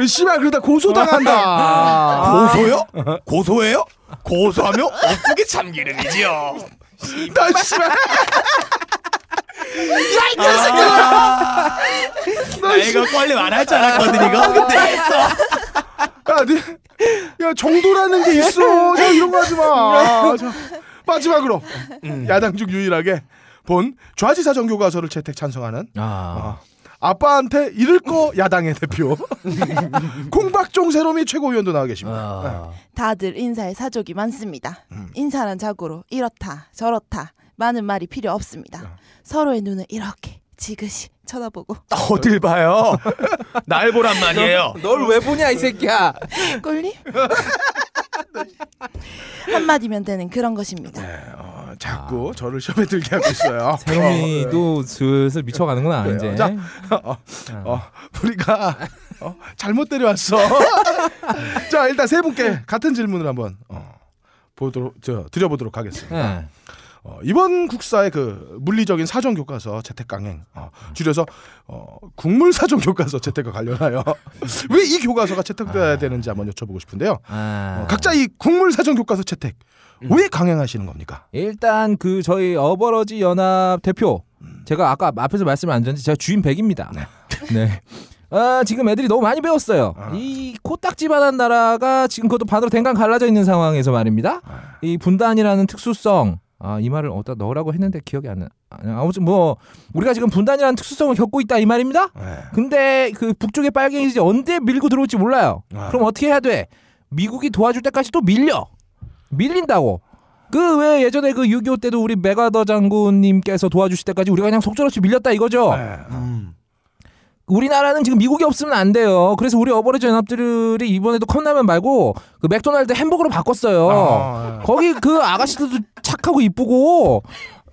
씨발 그러다 고소당한다. 아. 고소요? 고소해요? 고소하며 어떻게 참기름이지요. 나 씨발. 야이 자식아! 나 이거 빨리 말할 줄 알았거든 이거. 근데 했어. 야, 네, 야 정도라는 게 있어. 저 이런 거 하지 마. 자, 마지막으로 음. 야당 중 유일하게 본 좌지사 정교 가서를 채택 찬성하는 아. 어, 아빠한테 이를 거 야당의 대표 공박종 새롬이 최고위원도 나와 계십니다. 아. 네. 다들 인사의 사족이 많습니다. 음. 인사는 자고로 이렇다 저렇다 많은 말이 필요 없습니다. 어. 서로의 눈을 이렇게 지그시 쳐다보고 어딜 봐요? 날 보란 말이에요. 널 왜 보냐 이 새끼야. 꼴님? 한마디면 되는 그런 것입니다. 네, 어, 자꾸 아. 저를 시험에 들게 하고 있어요. 세롬이도 어, 네. 슬슬 미쳐가는구나 그 이제. 자, 어, 어, 어, 우리가 어, 잘못 데려왔어. 자 일단 세 분께 같은 질문을 한번 어, 보도록 저 드려보도록 하겠습니다. 네. 어, 이번 국사의 그 물리적인 사전 교과서 재택 강행 어, 줄여서 어, 국물 사전 교과서 재택과 관련하여 왜 이 교과서가 채택돼야 아... 되는지 한번 여쭤보고 싶은데요. 아... 어, 각자 이 국물 사전 교과서 채택 음. 왜 강행하시는 겁니까? 일단 그 저희 어버러지 연합 대표 음. 제가 아까 앞에서 말씀을 안 드렸는데 제가 주인 백입니다. 네. 네. 아, 지금 애들이 너무 많이 배웠어요. 아. 이 코딱지만한 나라가 지금 그것도 반으로 댕강 갈라져 있는 상황에서 말입니다. 아. 이 분단이라는 특수성 아, 이 말을 어디다 넣으라고 했는데 기억이 안 나. 아, 아무튼 뭐 우리가 지금 분단이라는 특수성을 겪고 있다 이 말입니다. 네. 근데 그 북쪽의 빨갱이들이 언제 밀고 들어올지 몰라요. 네. 그럼 어떻게 해야 돼? 미국이 도와줄 때까지 또 밀려. 밀린다고. 그 왜 예전에 그 6.25 때도 우리 메가더 장군님께서 도와주실 때까지 우리가 그냥 속절없이 밀렸다 이거죠. 네. 음. 우리나라는 지금 미국이 없으면 안 돼요. 그래서 우리 어버리지 연합들이 이번에도 컵라면 말고 그 맥도날드 햄버거로 바꿨어요. 아, 네. 거기 그 아가씨들도 착하고 이쁘고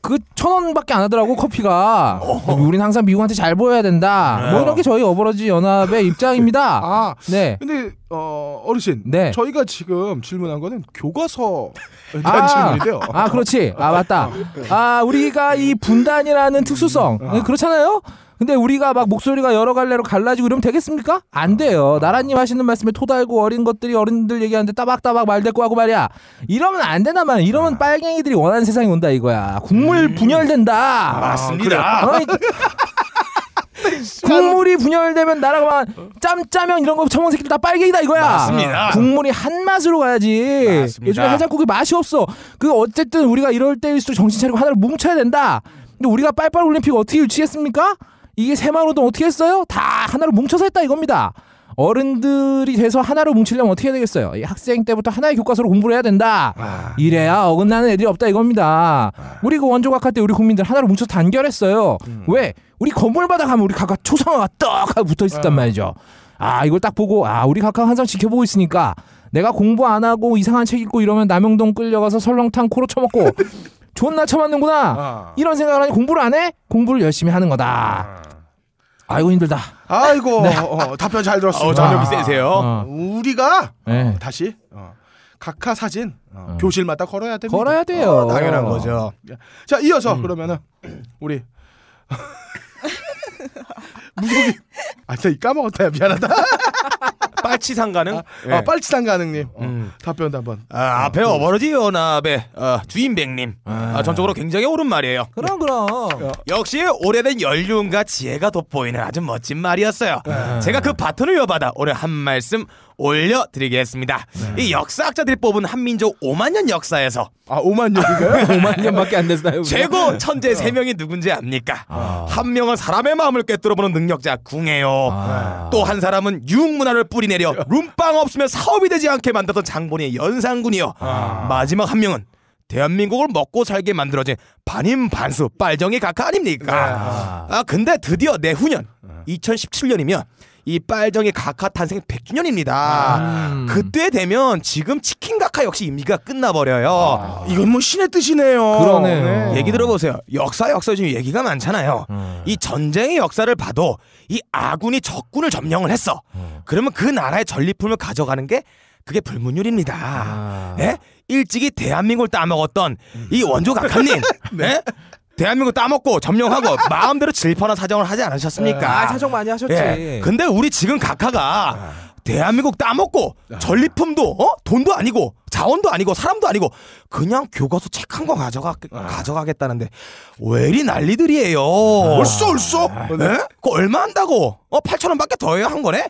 그 천 원밖에 안 하더라고 커피가. 어. 우린 항상 미국한테 잘 보여야 된다. 뭐 네. 뭐 이런 게 저희 어버러지 연합의 입장입니다. 아, 네. 근데 어, 어르신, 네. 저희가 지금 질문한 거는 교과서 아, 질문인데요. 아, 그렇지. 아 맞다. 아 우리가 이 분단이라는 특수성 아. 그렇잖아요. 근데 우리가 막 목소리가 여러 갈래로 갈라지고 이러면 되겠습니까? 안 돼요. 나라님 하시는 말씀에 토달고 어린 것들이 어른들 얘기하는데 따박따박 말대꾸 하고 말이야. 이러면 안 되나 말이야. 이러면 빨갱이들이 원하는 세상이 온다 이거야. 국물 음. 분열된다. 아, 맞습니다. 그래. 어? 국물이 분열되면 나라가 막 짬짜면 이런 거 처먹은 새끼들 다 빨갱이다 이거야. 맞습니다. 국물이 한 맛으로 가야지. 맞습니다. 요즘에 해장국이 맛이 없어. 그 어쨌든 우리가 이럴 때일수록 정신 차리고 하나를 뭉쳐야 된다. 근데 우리가 빨빨 올림픽 어떻게 유치했습니까? 이게 새마을호동 어떻게 했어요? 다 하나로 뭉쳐서 했다 이겁니다. 어른들이 돼서 하나로 뭉치려면 어떻게 해야 되겠어요? 학생 때부터 하나의 교과서로 공부를 해야 된다. 아... 네. 이래야 어긋나는 애들이 없다 이겁니다. 아... 우리 그 원조각화 때 우리 국민들 하나로 뭉쳐서 단결했어요. 음... 왜? 우리 건물마다 가면 우리 각각 초상화가 떡 하고 붙어 있었단 아. 말이죠. 아 이걸 딱 보고 아 우리 각각 항상 지켜보고 있으니까 내가 공부 안 하고 이상한 책 읽고 이러면 남영동 끌려가서 설렁탕 코로 쳐먹고 존나 쳐맞는구나. 어. 이런 생각을 하니 공부를 안 해? 공부를 열심히 하는 거다. 어. 아이고 힘들다. 아이고 네. 어, 어 답변 잘들었어니다 어, 저녁이 세요 어. 우리가 네. 다시 각하 사진 교실마다 걸어야 됩니다. 걸어야 돼요. 당연한 거죠. 자 이어서 음. 그러면은 우리 무속인. 아, 저짜 까먹었다. 미안하다. 빨치산 가능? 아, 예. 아 빨치산 가능님. 어, 음. 답변도 한번. 아, 앞에 음. 어, 버러지 연합의 주인백님. 아. 아. 전적으로 굉장히 옳은 말이에요. 그럼 그럼. 역시 오래된 연륜과 지혜가 돋보이는 아주 멋진 말이었어요. 아. 제가 그 바톤을 이어받아 오늘 한 말씀 올려드리겠습니다. 네. 이 역사학자들이 뽑은 한민족 5만 년 역사에서 아 5만 년인가요? 5만 년밖에 안 됐나요? 최고 천재 3명이 아. 누군지 압니까? 아. 한 명은 사람의 마음을 꿰뚫어보는 능력자 궁예요. 아. 또한 사람은 유흥문화를 뿌리내려 그렇죠. 룸빵 없으면 사업이 되지 않게 만들던 장본의 연상군이요. 아. 마지막 한 명은 대한민국을 먹고 살게 만들어진 반인반수 빨정의 각하 아닙니까? 네. 아, 아 근데 드디어 내후년 2017년이면 이 빨정의 각하 탄생 100주년입니다. 아. 그때 되면 지금 치킨 각하 역시 임기가 끝나버려요. 아. 이건 뭐 신의 뜻이네요. 그러네. 네. 얘기 들어보세요. 역사 역사 중에 얘기가 많잖아요. 음. 이 전쟁의 역사를 봐도 이 아군이 적군을 점령을 했어. 음. 그러면 그 나라의 전리품을 가져가는 게 그게 불문율입니다. 아. 네? 일찍이 대한민국을 따먹었던 음. 이 원조 각하님, 네? 네? 대한민국 따먹고 점령하고 마음대로 질파나 사정을 하지 않으셨습니까? 아, 사정 많이 하셨지. 예. 근데 우리 지금 각하가 대한민국 따먹고 아. 전리품도 어? 돈도 아니고 자원도 아니고 사람도 아니고 그냥 교과서 책 한 권 가져가 아. 가져가겠다는데 왜 이리 난리들이에요. 얼쏘 얼쏘. 네? 그 얼마 한다고? 어 8천 원밖에 더해요한 거네.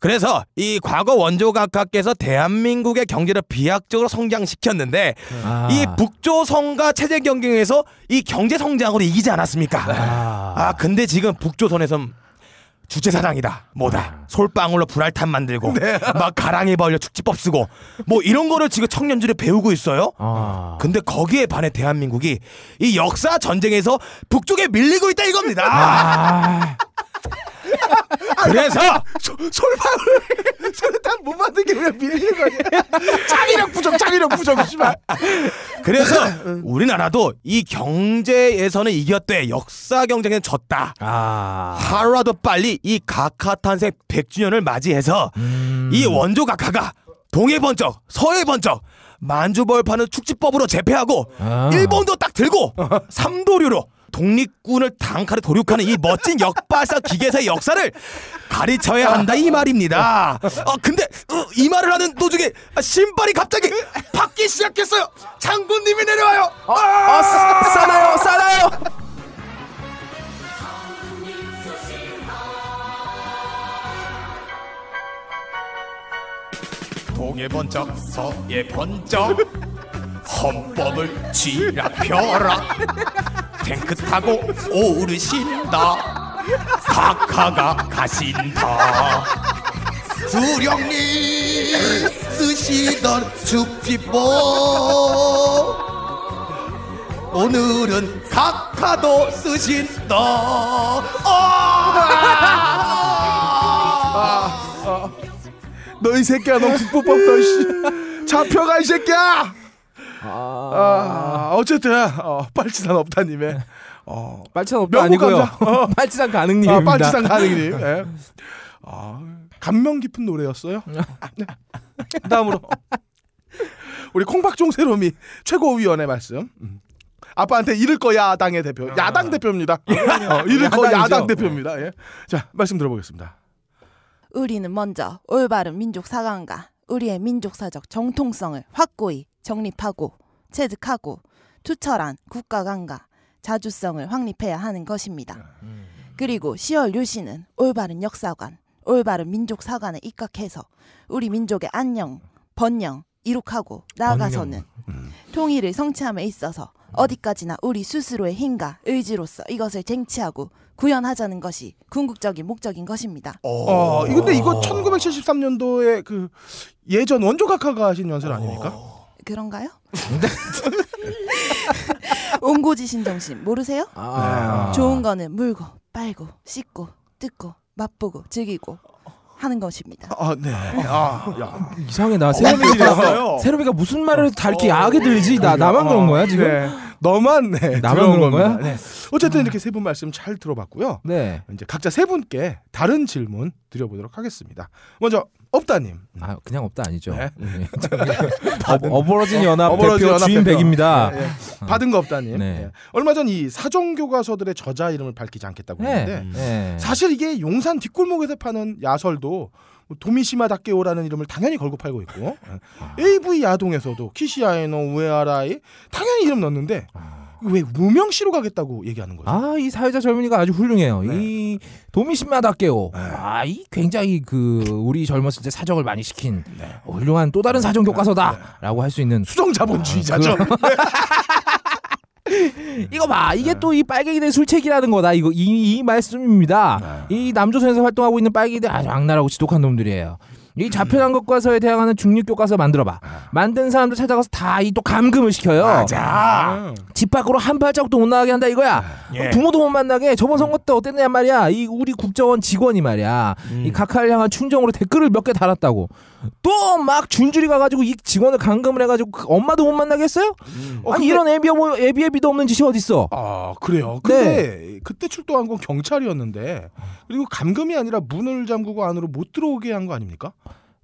그래서 이 과거 원조각하께서 대한민국의 경제를 비약적으로 성장시켰는데 아. 이 북조선과 체제 경쟁에서 이 경제 성장으로 이기지 않았습니까? 아, 아 근데 지금 북조선에선 주체 사랑이다 뭐다 아. 솔방울로 불알탄 만들고 네. 막 가랑이 벌려 축지법 쓰고 뭐 이런 거를 지금 청년들이 배우고 있어요. 아. 근데 거기에 반해 대한민국이 이 역사 전쟁에서 북쪽에 밀리고 있다 이겁니다. 아. 아, 그래서 솔방울 솔탕못만든게왜 밀리는 거냐? 창의력 부족, 창의력 부족, 씨발. 그래서 우리나라도 이 경제에서는 이겼대, 역사 경쟁에는 졌다. 아. 하루라도 빨리 이 가카 탄생 100주년을 맞이해서 음... 이 원조 가카가 동해 번쩍, 서해 번쩍. 만주벌판을 축지법으로 제패하고 아. 일본도 딱 들고 삼도류로 독립군을 단칼에 도륙하는 이 멋진 역발사 기계사의 역사를 가르쳐야 한다 이 말입니다. 아 근데 어, 이 말을 하는 도중에 아, 신발이 갑자기 받기 시작했어요. 장군님이 내려와요. 아, 아, 어, 아 싸나요, 싸나요. 동해 번쩍 서해 번쩍 헌법을 지라펴라 탱크 타고 오르신다 카카가 가신다 수령님 쓰시던 죽피보 오늘은 카카도 쓰신다 아! 아! 아! 너이 새끼야 너 국보법 너 씨. 잡혀가 이 새끼야 아... 아, 어쨌든 어, 빨치산 업다님의 어, 빨치산 업다 아니고요. 어. 빨치산 가능님. 아, 빨치산 가능님. 네. 아, 감명 깊은 노래였어요. 아. 아, 네. 다음으로 우리 콩박종 새로이 최고위원의 말씀. 음. 아빠한테 이을거 야당의 대표, 아. 야당 대표입니다. 이 어, 잃을 거 야당 대표입니다. 예. 자 말씀 들어보겠습니다. 우리는 먼저 올바른 민족 사관과 우리의 민족사적 정통성을 확고히 정립하고 체득하고 투철한 국가관과 자주성을 확립해야 하는 것입니다. 음. 그리고 시월 류씨는 올바른 역사관, 올바른 민족 사관에 입각해서 우리 민족의 안녕, 번영 이룩하고 나아가서는 음. 통일을 성취함에 있어서 음. 어디까지나 우리 스스로의 힘과 의지로서 이것을 쟁취하고 구현하자는 것이 궁극적인 목적인 것입니다. 어, 아, 근데 이거 1973년도에 그 예전 원조각하가 하신 연설 아닙니까? 어. 그런가요? 네. 온고지신 정신 모르세요? 아. 좋은 거는 물고 빨고 씻고 뜯고 맛보고 즐기고 하는 것입니다. 아, 네. 아, 야. 이상해 나 세롬이가 어, 세롬이가 무슨 말을 다 이렇게 어, 야하게 들지 나 나만 그런 아, 거야 네. 지금? 네. 너만 네, 나만 그런 거야? 네. 어쨌든 아. 이렇게 세 분 말씀 잘 들어봤고요. 네. 이제 각자 세 분께 다른 질문 드려보도록 하겠습니다. 먼저 없다님. 아 그냥 없다 아니죠. 네. 네. 네. 어, 버러진 연합 어 대표 주인 백입니다. 네, 네. 어. 받은 거 없다님. 네. 네. 얼마 전 이 사정 교과서들의 저자 이름을 밝히지 않겠다고 했는데 음. 사실 이게 용산 뒷골목에서 파는 야설도 뭐 도미시마 다케오라는 이름을 당연히 걸고 팔고 있고 아. AV 야동에서도 키시아이노 우에아라이 당연히 이름 넣는데. 아. 왜무명씨로 가겠다고 얘기하는 거죠? 아, 이 사회자 젊은이가 아주 훌륭해요. 네. 이 도미신마다께요. 네. 아, 이 굉장히 그 우리 젊었을 때 사정을 많이 시킨 네. 훌륭한 또 다른 네. 사정 교과서다라고 네. 할수 있는 수정 자본주의자죠. 아, 그 네. 이거 봐 이게 네. 또이 빨갱이들 술책이라는 거다 이거 이, 이 말씀입니다 네. 이 남조선에서 활동하고 있는 빨갱이들 아주 악랄하고 지독한 놈들이에요 이 잡혀간 것과서에 대항하는 중립 교과서 만들어봐. 아. 만든 사람들 찾아가서 다 이 또 감금을 시켜요. 맞아. 아. 집 밖으로 한 발짝도 못 나가게 한다 이거야. 아. 어, 예. 부모도 못 만나게. 저번 음. 선거 때 어땠냐 말이야. 이 우리 국정원 직원이 말이야. 음. 이 각하를 향한 충정으로 댓글을 몇 개 달았다고. 또막 줄줄이 가가지고 이 직원을 감금을 해가지고 그 엄마도 못 만나겠어요? 음. 어, 아니 근데... 이런 애비 뭐, 애비 도 없는 짓이 어딨어? 아 그래요. 근데 네. 그때 출동한 건 경찰이었는데 그리고 감금이 아니라 문을 잠그고 안으로 못 들어오게 한 거 아닙니까?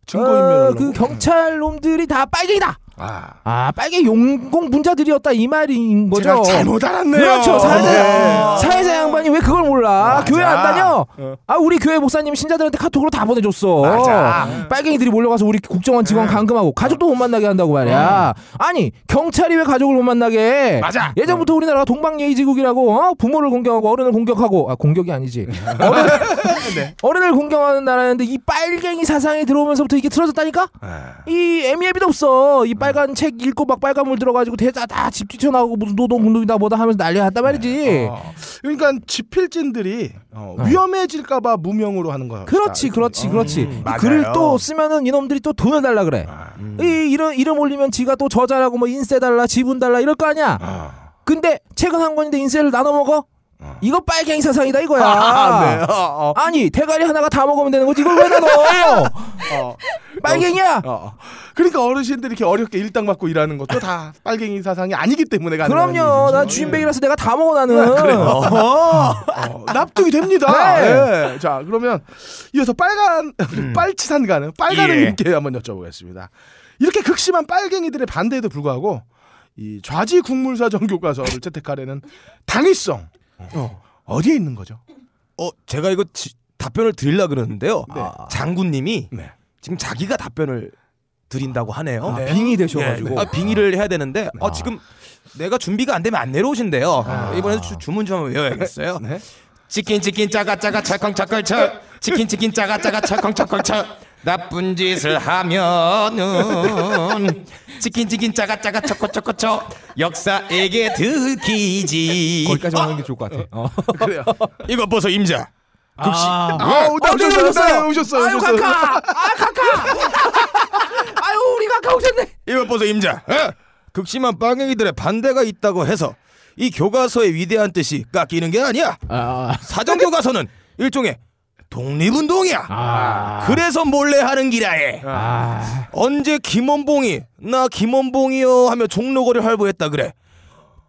증거인멸. 어, 그 경찰 놈들이 다 빨갱이다. 아, 아 빨개 용공 분자들이었다 이 말인 거죠. 잘못 알았네요. 그렇죠. 사회자, 네. 사회자 아. 양반이 왜 그걸 몰라? 맞아. 교회 안 다녀? 어. 아 우리 교회 목사님 신자들한테 카톡으로 다 보내줬어. 맞아. 빨갱이들이 몰려가서 우리 국정원 직원 네. 감금하고 가족도 못 만나게 한다고 말이야. 네. 아니 경찰이 왜 가족을 못 만나게? 맞아. 예전부터 네. 우리나라가 동방예의지국이라고 어? 부모를 공격하고 어른을 공격하고 아 공격이 아니지. 어른, 네. 어른을 공격하는 나라였는데 이 빨갱이 사상이 들어오면서부터 이게 틀어졌다니까? 이 애미애비도 e 없어. 이 빨간 책 읽고 막 빨간 물 들어가지고 대자 다집 뛰쳐나오고 무슨 노동운동이다 뭐다 하면서 난리 났단 말이지. 네. 어. 그러니까 지필진들이 어, 네. 위험해질까봐 무명으로 하는 거야. 그렇지, 그렇지, 그렇지. 음, 글을 또 쓰면은 이놈들이 또 돈을 달라 그래. 아, 음. 이 이름 이름 올리면 지가 또 저자라고 뭐 인세 달라 지분 달라 이럴 거 아니야. 아. 근데 책은 한 권인데 인쇄를 나눠 먹어? 어. 이거 빨갱이 사상이다 이거야. 아, 네. 어, 어. 니 대가리 하나가 다 먹으면 되는 거지 이걸 왜 넣어? 빨갱이야. 그러니까 어르신들이 이렇게 어렵게 일당 받고 일하는 것도 다 빨갱이 사상이 아니기 때문에 가는 그럼요. 난 주인백이라서 예. 내가 다 먹어 나는. 아, 납득이 됩니다. 네. 네. 자 그러면 이어서 빨간 음. 빨치산 가는 빨간님께 예. 한번 여쭤보겠습니다. 이렇게 극심한 빨갱이들의 반대에도 불구하고 이 좌지 국물사전 교과서를 채택하려는 당위성 어. 어디에 있는 거죠? 어, 제가 이거 지, 답변을 드리려 그러는데요. 네. 아, 장군님이 네. 지금 자기가 답변을 드린다고 하네요. 아, 네. 빙의 네. 되셔가지고 아, 빙의를 해야 되는데 아, 지금 내가 준비가 안 되면 안 내려오신대요. 아. 이번에 주, 문좀 외워야겠어요. 네. 치킨 치킨 짜가 짜가 찰컹 찰컹 찰 치킨 치킨 짜가 짜가 찰컹 찰컹 찰 나쁜 짓을 하면은 치킨 치킨 짜가 짜가 초코 초코 초 역사에게 들키지. 거기까지 하는 게 좋을 것 같아. 어. 어. 그래요. 이거 보소 임자. 혹시 아, 아, 아 오, 셨어요 오셨어요, 오셨어요. 아유 카카, 아 카카. 아유 우리 카카 오셨네. 이거 보소 임자. 어? 극심한 빵행이들의 반대가 있다고 해서 이 교과서의 위대한 뜻이 깎이는 게 아니야. 아, 사전 교과서는 일종의 독립운동이야. 아. 그래서 몰래 하는 기라에. 아. 언제 김원봉이 나 김원봉이요 하며 종로거리 활보했다 그래.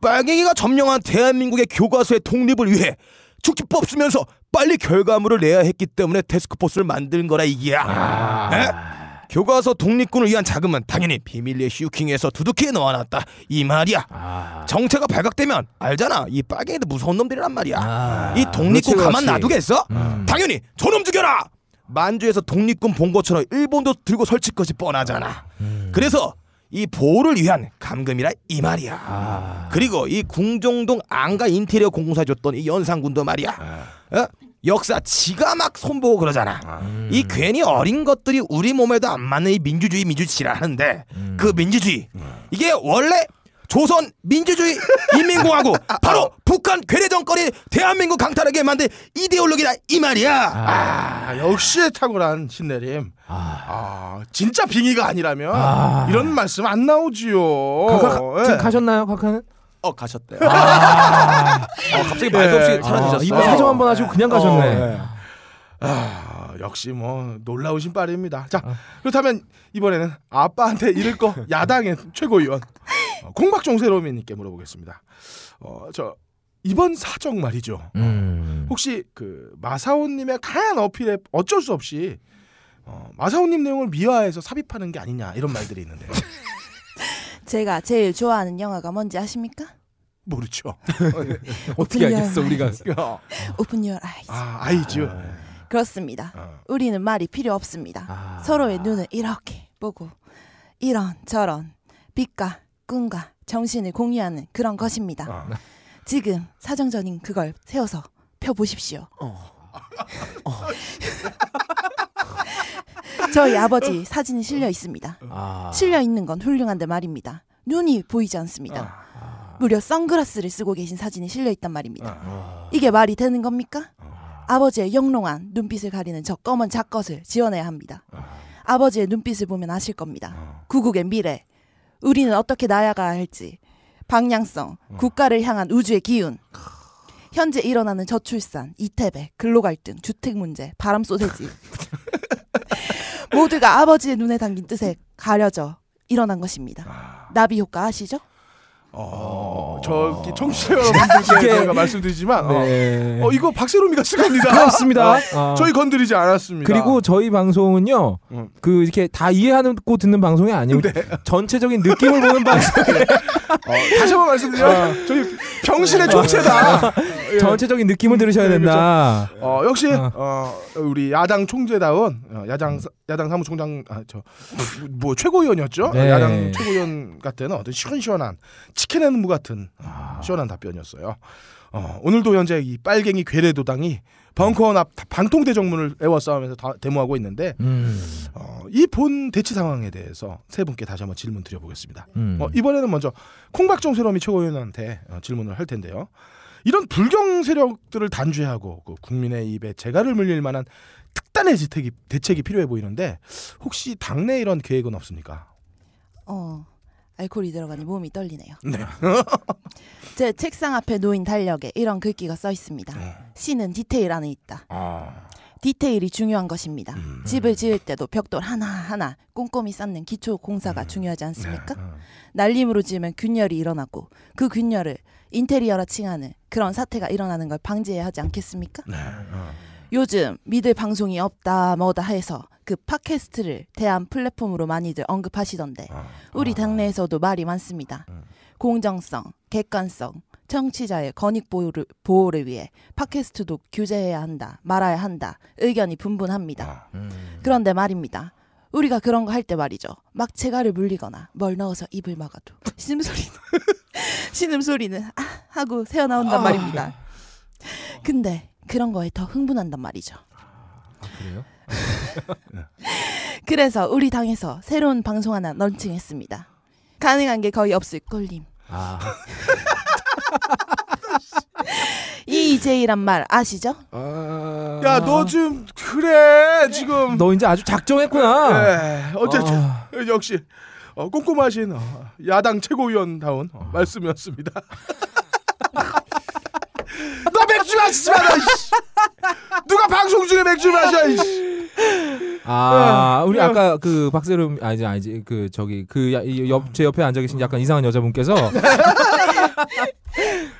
빨갱이가 점령한 대한민국의 교과서의 독립을 위해 축지법 쓰면서 빨리 결과물을 내야 했기 때문에 데스크포스를 만든 거라 이기야. 아. 교과서 독립군을 위한 자금은 당연히 비밀리에 슈킹에서 두둑히 넣어놨다 이 말이야 아. 정체가 발각되면 알잖아 이빨갱이도 무서운 놈들이란 말이야 아. 이 독립군 그렇지, 가만 그렇지. 놔두겠어? 음. 당연히 저놈 죽여라! 만주에서 독립군 본 것처럼 일본도 들고 설치 것이 뻔하잖아 음. 그래서 이 보호를 위한 감금이라 이 말이야 아. 그리고 이 궁정동 안가 인테리어 공사해줬던 이 연산군도 말이야 아. 어? 역사 지가 막 손보고 그러잖아. 아. 음. 이 괜히 어린 것들이 우리 몸에도 안 맞는 이 민주주의 민주주의라 하는데 음. 그 민주주의 이게 원래 조선 민주주의 인민공화국 아, 아. 바로 북한 괴뢰 정권이 대한민국 강탈하게 만든 이데올로기다 이 말이야. 아, 아 역시 탁월한 신내림. 아, 아 진짜 빙의가 아니라면 아. 이런 말씀 안 나오지요. 각하, 네. 예. 하셨나요, 각하는? 어 가셨대요. 아~ 어, 갑자기 말도 예. 없이 아, 사라지셨어요. 이분 사정 한번 하시고 그냥 가셨네. 어, 네. 아, 역시 뭐 놀라우신 빠릅니다. 자 어. 그렇다면 이번에는 아빠한테 이를 거 야당의 최고위원 어, 공박종 세로미님께 물어보겠습니다. 어, 저 이번 사정 말이죠. 음. 혹시 그 마사오님의 강한 어필에 어쩔 수 없이 어, 마사오님 내용을 미화해서 삽입하는 게 아니냐 이런 말들이 있는데 제가 제일 좋아하는 영화가 뭔지 아십니까? 모르죠. 어떻게 알겠어 우리가. Open y o u 아, 아이즈. 아. 그렇습니다. 아. 우리는 말이 필요 없습니다. 아. 서로의 눈을 이렇게 보고 이런 저런 빛과 꿈과 정신을 공유하는 그런 것입니다. 아. 지금 사정전인 그걸 세워서 펴 보십시오. 어. 아. 어. 저희 아버지 사진이 실려 있습니다. 아. 실려 있는 건 훌륭한데 말입니다. 눈이 보이지 않습니다. 아. 무려 선글라스를 쓰고 계신 사진이 실려 있단 말입니다. 아. 이게 말이 되는 겁니까? 아. 아버지의 영롱한 눈빛을 가리는 저 검은 작것을 지원해야 합니다. 아. 아버지의 눈빛을 보면 아실 겁니다. 아. 구국의 미래, 우리는 어떻게 나아가야 할지, 방향성, 음. 국가를 향한 우주의 기운. 현재 일어나는 저출산, 이태백 근로갈등, 주택 문제, 바람 소세지. 모두가 아버지의 눈에 담긴 뜻에 가려져 일어난 것입니다. 아. 나비 효과 아시죠? 어, 저 청취자 네. 여러분들께 제가 말씀드리지만 네. 어, 어 이거 박세롬이가 쓴 겁니다. 그렇습니다. 어, 아. 저희 건드리지 않았습니다. 그리고 저희 방송은요, 음. 그 이렇게 다 이해하고 듣는 방송이 아니고 네. 전체적인 느낌을 보는 방송이에요. 어, 다시 한번 말씀드려면 어. 저희 병신의 총체다. 어. 예. 전체적인 느낌을 들으셔야 예, 된다. 그렇죠. 어, 역시 어, 어 우리 야당 총재다운 야당 야당 사무총장 아저뭐 최고위원이었죠. 네. 야당 최고위원 같은 어떤 시원시원한 치킨 앤무 같은 아. 시원한 답변이었어요. 어, 오늘도 현재 이 빨갱이 괴뢰 도당이 벙커원 앞 방통대 정문을 애워싸우면서 다, 데모하고 있는데 음. 어, 이 본 대치 상황에 대해서 세 분께 다시 한번 질문 드려보겠습니다. 음. 어, 이번에는 먼저 콩박정세럼이 최고위원한테 어, 질문을 할 텐데요. 이런 불경 세력들을 단죄하고 그 국민의 입에 재갈을 물릴 만한 특단의 대책이, 대책이 필요해 보이는데 혹시 당내 이런 계획은 없습니까? 어. 알코올이 들어가니 몸이 떨리네요. 네. 제 책상 앞에 놓인 달력에 이런 글귀가 써 있습니다. 네. 어. 시는 디테일 안에 있다. 아. 디테일이 중요한 것입니다. 음. 집을 지을 때도 벽돌 하나하나 꼼꼼히 쌓는 기초 공사가 음. 중요하지 않습니까? 네. 음. 날림으로 지으면 균열이 일어나고 그 균열을 인테리어라 칭하는 그런 사태가 일어나는 걸 방지해야 하지 않겠습니까? 네. 어. 요즘 믿을 방송이 없다 뭐다 해서 그 팟캐스트를 대한 플랫폼으로 많이들 언급하시던데 아, 우리 아, 당내에서도 말이 많습니다. 음. 공정성, 객관성, 청취자의 권익 보호를, 보호를, 위해 팟캐스트도 규제해야 한다, 말아야 한다 의견이 분분합니다. 아, 음. 그런데 말입니다. 우리가 그런 거 할 때 말이죠. 막재가를 물리거나 뭘 넣어서 입을 막아도 신음소리는 신음소리는 아 하고 새어 나온단 아. 말입니다. 근데 그런 거에 더 흥분한단 말이죠. 아, 그래요? 그래서 우리 당에서 새로운 방송 하나 런칭했습니다. 가능한 게 거의 없을 꼴림. 아. EJ란 말 아시죠? 아... 야, 너 어. 지금 그래 지금 너 이제 아주 작정했구나. 네, 예, 어쨌든 아... 역시 어, 꼼꼼하신 어, 야당 최고위원 다운 어, 말씀이었습니다. 너 맥주 마시지 마. 너, 누가 방송 중에 맥주 마셔. 이씨. 아, 네. 우리 네. 아까 그 박세롬 아니지 아니지 그 저기 그 옆 제 옆에 앉아 계신 약간 이상한 여자분께서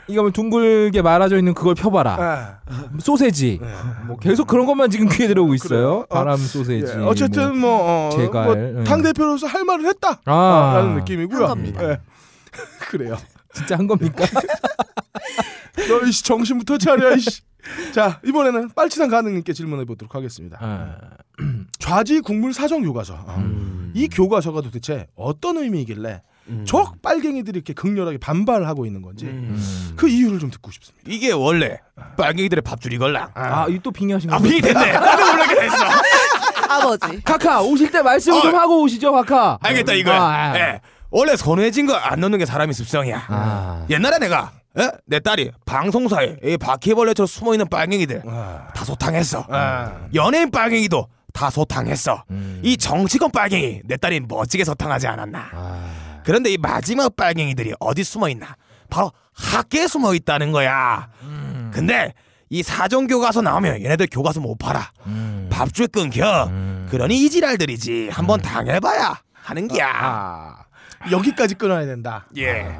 이거면 둥글게 말아져 있는 그걸 펴봐라. 네. 소세지. 뭐 계속 그런 것만 지금 귀에 들어오고 아, 있어요. 어, 바람 소세지. 예. 어쨌든 뭐, 뭐 어, 제갈. 뭐 대표로서 할 말을 했다. 아. 어, 라는 느낌이고요. 예. 그래요. 진짜 한 겁니까? 너이 정신부터 차려 이씨. 자 이번에는 빨치산 가능님께 질문해 보도록 하겠습니다. 네. 좌지 국물 사정 교과서. 어. 음. 이 교과서가 도대체 어떤 의미이길래 음. 적 빨갱이들이 이렇게 극렬하게 반발하고 있는 건지 음. 그 이유를 좀 듣고 싶습니다. 이게 원래 아. 빨갱이들의 밥줄이 걸랑. 아, 아 이또 빙의하신 거. 아, 빙의 됐네. 나도 몰라게 됐어. 아버지. 카카 오실 때 말씀 어. 좀 하고 오시죠, 카카. 알겠다 이거. 아, 아. 예. 원래 선해진 거 안 넣는 게 사람의 습성이야. 아. 옛날에 내가 에? 내 딸이 방송사에 이 바퀴벌레처럼 숨어있는 빨갱이들 아. 다 소탕했어. 아. 연예인 빨갱이도 다 소탕했어. 음. 이 정치권 빨갱이 내 딸이 멋지게 소탕하지 않았나. 아. 그런데 이 마지막 빨갱이들이 어디 숨어있나? 바로 학계에 숨어있다는 거야. 음. 근데 이 사전 교과서 나오면 얘네들 교과서 못 팔아. 음. 밥줄 끊겨. 음. 그러니 이 지랄들이지. 한번 음. 당해봐야 하는 게야. 아, 아. 여기까지 끊어야 된다. 예. 아,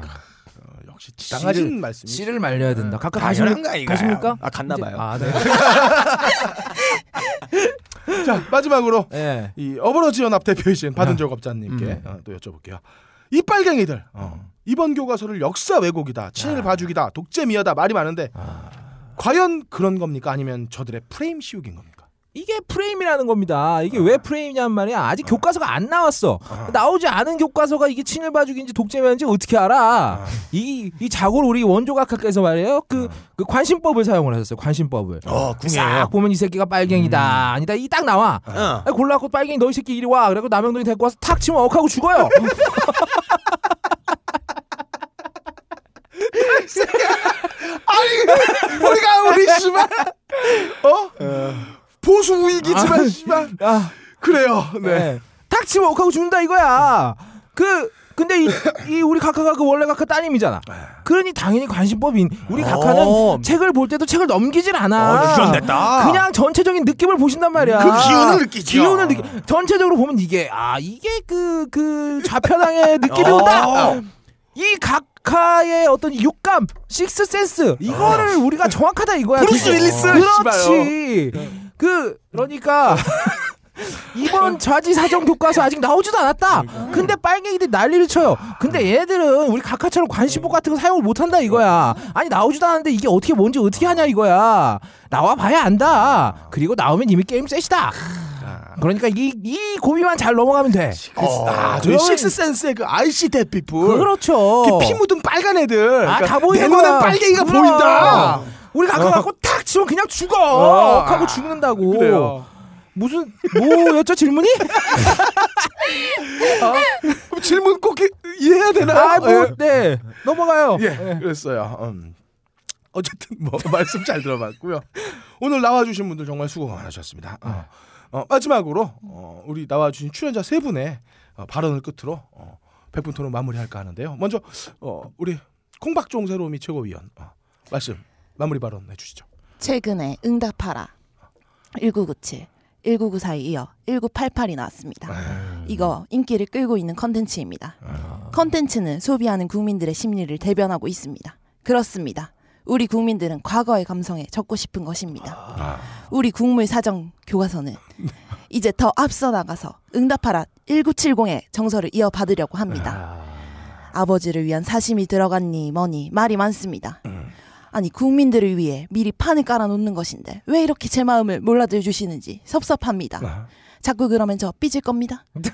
역시 씨를, 말씀이 씨를 말려야 네. 된다. 각각 가십니까? 가십니까? 아 갔나봐요. 아 네. 자 마지막으로 네. 이 어버러지 연합 대표이신 아. 받은 적업자님께 음. 어, 또 여쭤볼게요. 이 빨갱이들 어. 음. 이번 교과서를 역사 왜곡이다, 친일 아. 봐주기다, 독재 미화다 말이 많은데 아. 과연 그런 겁니까? 아니면 저들의 프레임 씌우기인 겁니까? 이게 프레임이라는 겁니다. 이게 아. 왜 프레임이냐는 말이야. 아직 아. 교과서가 안 나왔어. 아. 나오지 않은 교과서가 이게 친일바죽인지 독재면인지 어떻게 알아? 아. 이, 이 자고를 우리 원조각학께서 말이에요. 그, 아. 그 관심법을 사용을 하셨어요. 관심법을. 어, 싹 보면 이 새끼가 빨갱이다. 음. 아니다. 이 딱 나와. 어. 골라갖고 빨갱이 너 이 새끼 이리 와. 그래갖고 남영동이 데리고 와서 탁 치면 억하고 죽어요. 아니, 우리가 우리 씨발. 어? 어. 보수 우익이지만 아, 씨발. 아, 그래요. 네. 네. 닥치면 옥하고 죽는다 이거야. 그 근데 이, 이 우리 카카가 그 원래 카카 따님이잖아. 네. 그러니 당연히 관심법인 우리 카카는 어. 책을 볼 때도 책을 넘기질 않아. 어, 됐다 그냥 전체적인 느낌을 보신단 말이야. 그 기운을 느끼죠. 기운을 느끼. 전체적으로 보면 이게 아 이게 그그 그 좌편향의 느낌이 온다. 어. 이 각하의 어떤 육감, 식스 센스 이거를 어. 우리가 정확하다 이거야. 브루스 윌리스. 그렇지. 그 그러니까 이번 좌지 사정 교과서 아직 나오지도 않았다. 그러니까. 근데 빨갱이들 난리를 쳐요. 근데 얘들은 우리 각하처럼 관심법 같은 거 사용을 못 한다 이거야. 아니 나오지도 않았는데 이게 어떻게 뭔지 어떻게 하냐 이거야. 나와 봐야 안다. 그리고 나오면 이미 게임 셋이다. 그러니까 이, 이 고비만 잘 넘어가면 돼. 어, 아, 그 식스센스의 그 RC 대피풀. 그렇죠. 피 묻은 빨간 애들. 아, 그러니까 보인다. 내눈 빨갱이가 그럼. 보인다. 우리 아까 갖고 어. 탁 치면 그냥 죽어 어. 어 하고 죽는다고. 그래요. 무슨 뭐였죠 질문이? 아, 질문 꼭 이, 해야 되나? 아, 뭐, 예. 네 넘어가요. 예, 네. 그랬어요. 음. 어쨌든 뭐 말씀 잘 들어봤고요. 오늘 나와주신 분들 정말 수고 많으셨습니다. 어. 어, 마지막으로 어, 우리 나와주신 출연자 세 분의 발언을 끝으로 어, 100분 토론 마무리할까 하는데요. 먼저 우리 콩박종 세로미 최고위원 말씀 마무리 발언해 주시죠. 최근에 응답하라 1997 1 9 9 4 이어 1988이 나왔습니다. 에이. 이거 인기를 끌고 있는 컨텐츠입니다. 아. 컨텐츠는 소비하는 국민들의 심리를 대변하고 있습니다. 그렇습니다. 우리 국민들은 과거의 감성에 적고 싶은 것입니다. 아. 우리 국물 사정 교과서는 이제 더 앞서 나가서 응답하라 1970의 정서를 이어받으려고 합니다. 아. 버지를 위한 사심이 들어갔니 뭐니 말이 많습니다. 음. 아니 국민들을 위해 미리 판을 깔아놓는 것인데 왜 이렇게 제 마음을 몰라들 주시는지 섭섭합니다. 아. 자꾸 그러면 저 삐질 겁니다.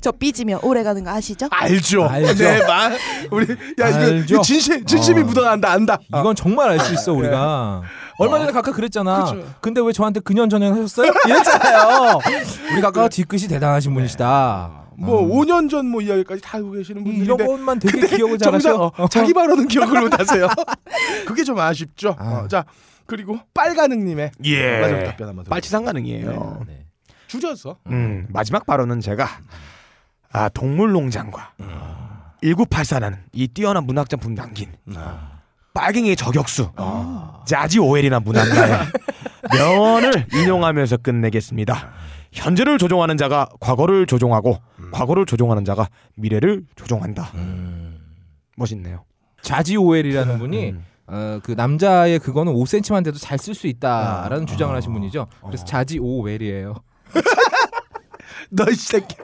저 삐지면 오래가는 거 아시죠? 알죠. 알죠. 네, 말. 우리 야 이거, 이거 진심 진심이 어. 묻어난다 안다. 어. 이건 정말 알 수 있어 네. 우리가. 얼마 전에 어. 각하 그랬잖아. 그쵸. 근데 왜 저한테 근년 전연 하셨어요? 이랬잖아요. 우리 각하 뒤끝이 대단하신 네. 분이시다. 뭐 음. 5년 전 뭐 이야기까지 다 알고 계시는 분들인데 이런 것만 되게 기억을 잘하셔. 어, 자기 발로는 기억을 못하세요. 그게 좀 아쉽죠. 아. 어, 자 그리고 빨가능님의 예. 마지막 답변 한번 빨치상 가능이에요. 네, 네. 네. 줄여서 음. 음, 마지막 발언은 제가 아 동물농장과 음. 1984라는 이 뛰어난 문학 작품 남긴 아. 빨갱이의 저격수 아. 자지 오엘이나 문학가의 명언을 인용하면서 끝내겠습니다. 현재를 조종하는 자가 과거를 조종하고 과거를 조종하는 자가 미래를 조종한다. 음. 멋있네요. 자지 오웰이라는 음. 분이 음. 어, 그 남자의 그거는 5cm만 돼도 잘 쓸 수 있다라는 아, 주장을 아, 하신 분이죠. 그래서 어. 자지 오웰이에요. 너 이 새끼.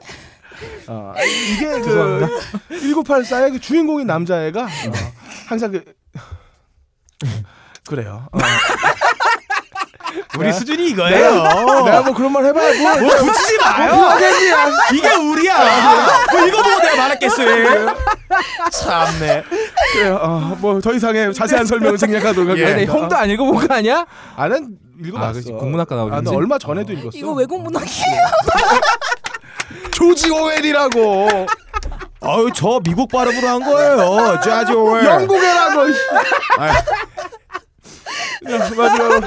어, 아, 이게 그198 싸의 그 주인공인 남자애가 어, 항상 그 그래요. 어. 우리 수준이 이거예요. 내가, 내가 뭐 그런 말 해봐야 뭐, 뭐 붙이지 뭐 마요. 아, 이게 우리야. 아, 뭐 이거 보고 내가 말했겠어요. 참네. 그래, 어, 뭐더 이상의 자세한 설명을 생략하도록 예. 하겠습니다. 예. 형도 안 읽어본 거 아니야? 아는 읽어봤어. 아, 국문학과 나오는 아, 얼마 전에도 읽었어. 이거 외국 문학이에요. 조지 오웰이라고. 아유 저 미국 발음으로 한 거예요. 조지 오웰. 영국에라고. 마지막으로.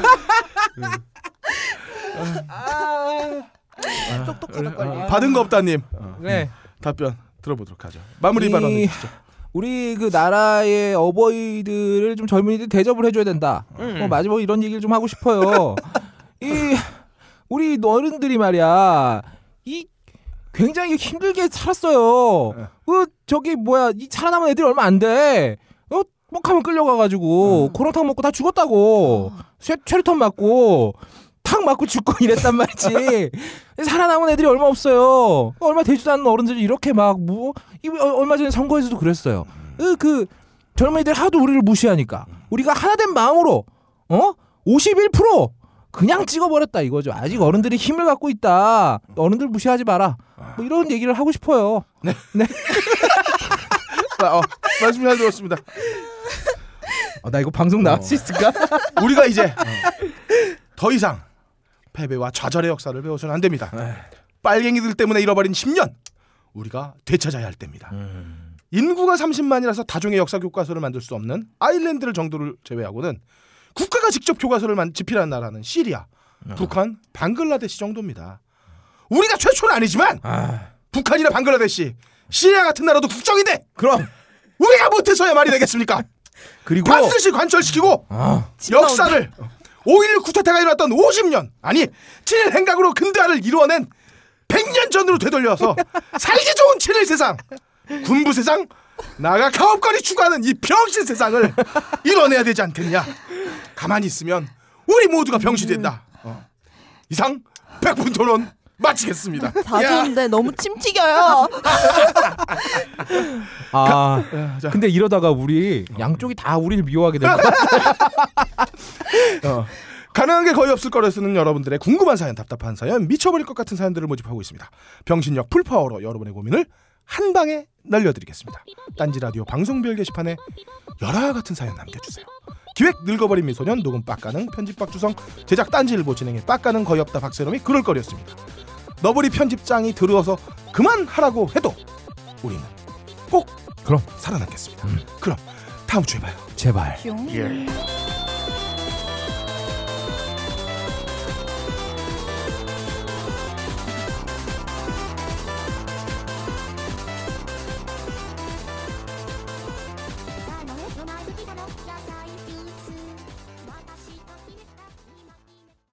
아, 아, 아, 똑똑하다 아, 빨리. 아, 받은 거 없다님. 어. 음, 네. 답변 들어보도록 하죠. 마무리 이... 발언 해주죠. 우리 그 나라의 어버이들을 좀 젊은이들 대접을 해줘야 된다. 음. 뭐 마지막 이런 얘기를 좀 하고 싶어요. 이 우리 어른들이 말이야 이 굉장히 힘들게 살았어요. 네. 그 저기 뭐야 이 살아남은 애들이 얼마 안 돼. 뻑하면 끌려가가지고 음. 고랑탕 먹고 다 죽었다고 어. 쇠, 체류탄 맞고 탁 맞고 죽고 이랬단 말이지. 살아남은 애들이 얼마 없어요. 얼마 되지도 않는 어른들이 이렇게 막 뭐, 얼마 전에 선거에서도 그랬어요. 그, 그 젊은이들 하도 우리를 무시하니까 우리가 하나된 마음으로 어? 51% 그냥 찍어버렸다 이거죠. 아직 어른들이 힘을 갖고 있다. 어른들 무시하지 마라. 뭐 이런 얘기를 하고 싶어요. 네. 네. 어, 말씀 잘 들었습니다. 아, 나 이거 방송 나갈 어. 수 있을까? 우리가 이제 어. 더 이상 패배와 좌절의 역사를 배워서는 안 됩니다. 에이. 네. 빨갱이들 때문에 잃어버린 10년 우리가 되찾아야 할 때입니다. 음. 인구가 30만이라서 다중의 역사 교과서를 만들 수 없는 아일랜드를 정도를 제외하고는 국가가 직접 교과서를 집필한 나라는 시리아, 어. 북한, 방글라데시 정도입니다. 우리가 최초는 아니지만 아. 북한이나 방글라데시, 시리아 같은 나라도 국정인데 그럼 우리가 못해서야 말이 되겠습니까? 그리고 반드시 관철시키고 아. 역사를 5.16 쿠데타가 일어났던 50년 아니 7일 행각으로 근대화를 이루어낸 100년 전으로 되돌려서 살기 좋은 7일 세상 군부 세상 나가 가업거리 추구하는 이 병신 세상을 이뤄내야 되지 않겠냐 가만히 있으면 우리 모두가 병시 된다 어. 이상 백분 토론 마치겠습니다. 다좋은데 너무 침 튀겨요. 아, 그, 야, 근데 이러다가 우리 양쪽이 다 우리를 미워하게 될것 같아. 어. 가능한 게 거의 없을 거라 쓰는 여러분들의 궁금한 사연, 답답한 사연, 미쳐버릴 것 같은 사연들을 모집하고 있습니다. 병신력 풀파워로 여러분의 고민을 한 방에 날려드리겠습니다. 딴지 라디오 방송별 게시판에 열화 같은 사연 남겨주세요. 기획 늙어버린 미소년 녹음 빡가능 편집 박주성 제작 딴지일보 진행의 빡가능 거의 없다 박세롬이 그럴 거리였습니다. 너브리 편집장이 들어서 그만하라고 해도 우리는 꼭 그럼 살아남겠습니다. 음. 그럼 다음 주에 봐요. 제발. 예.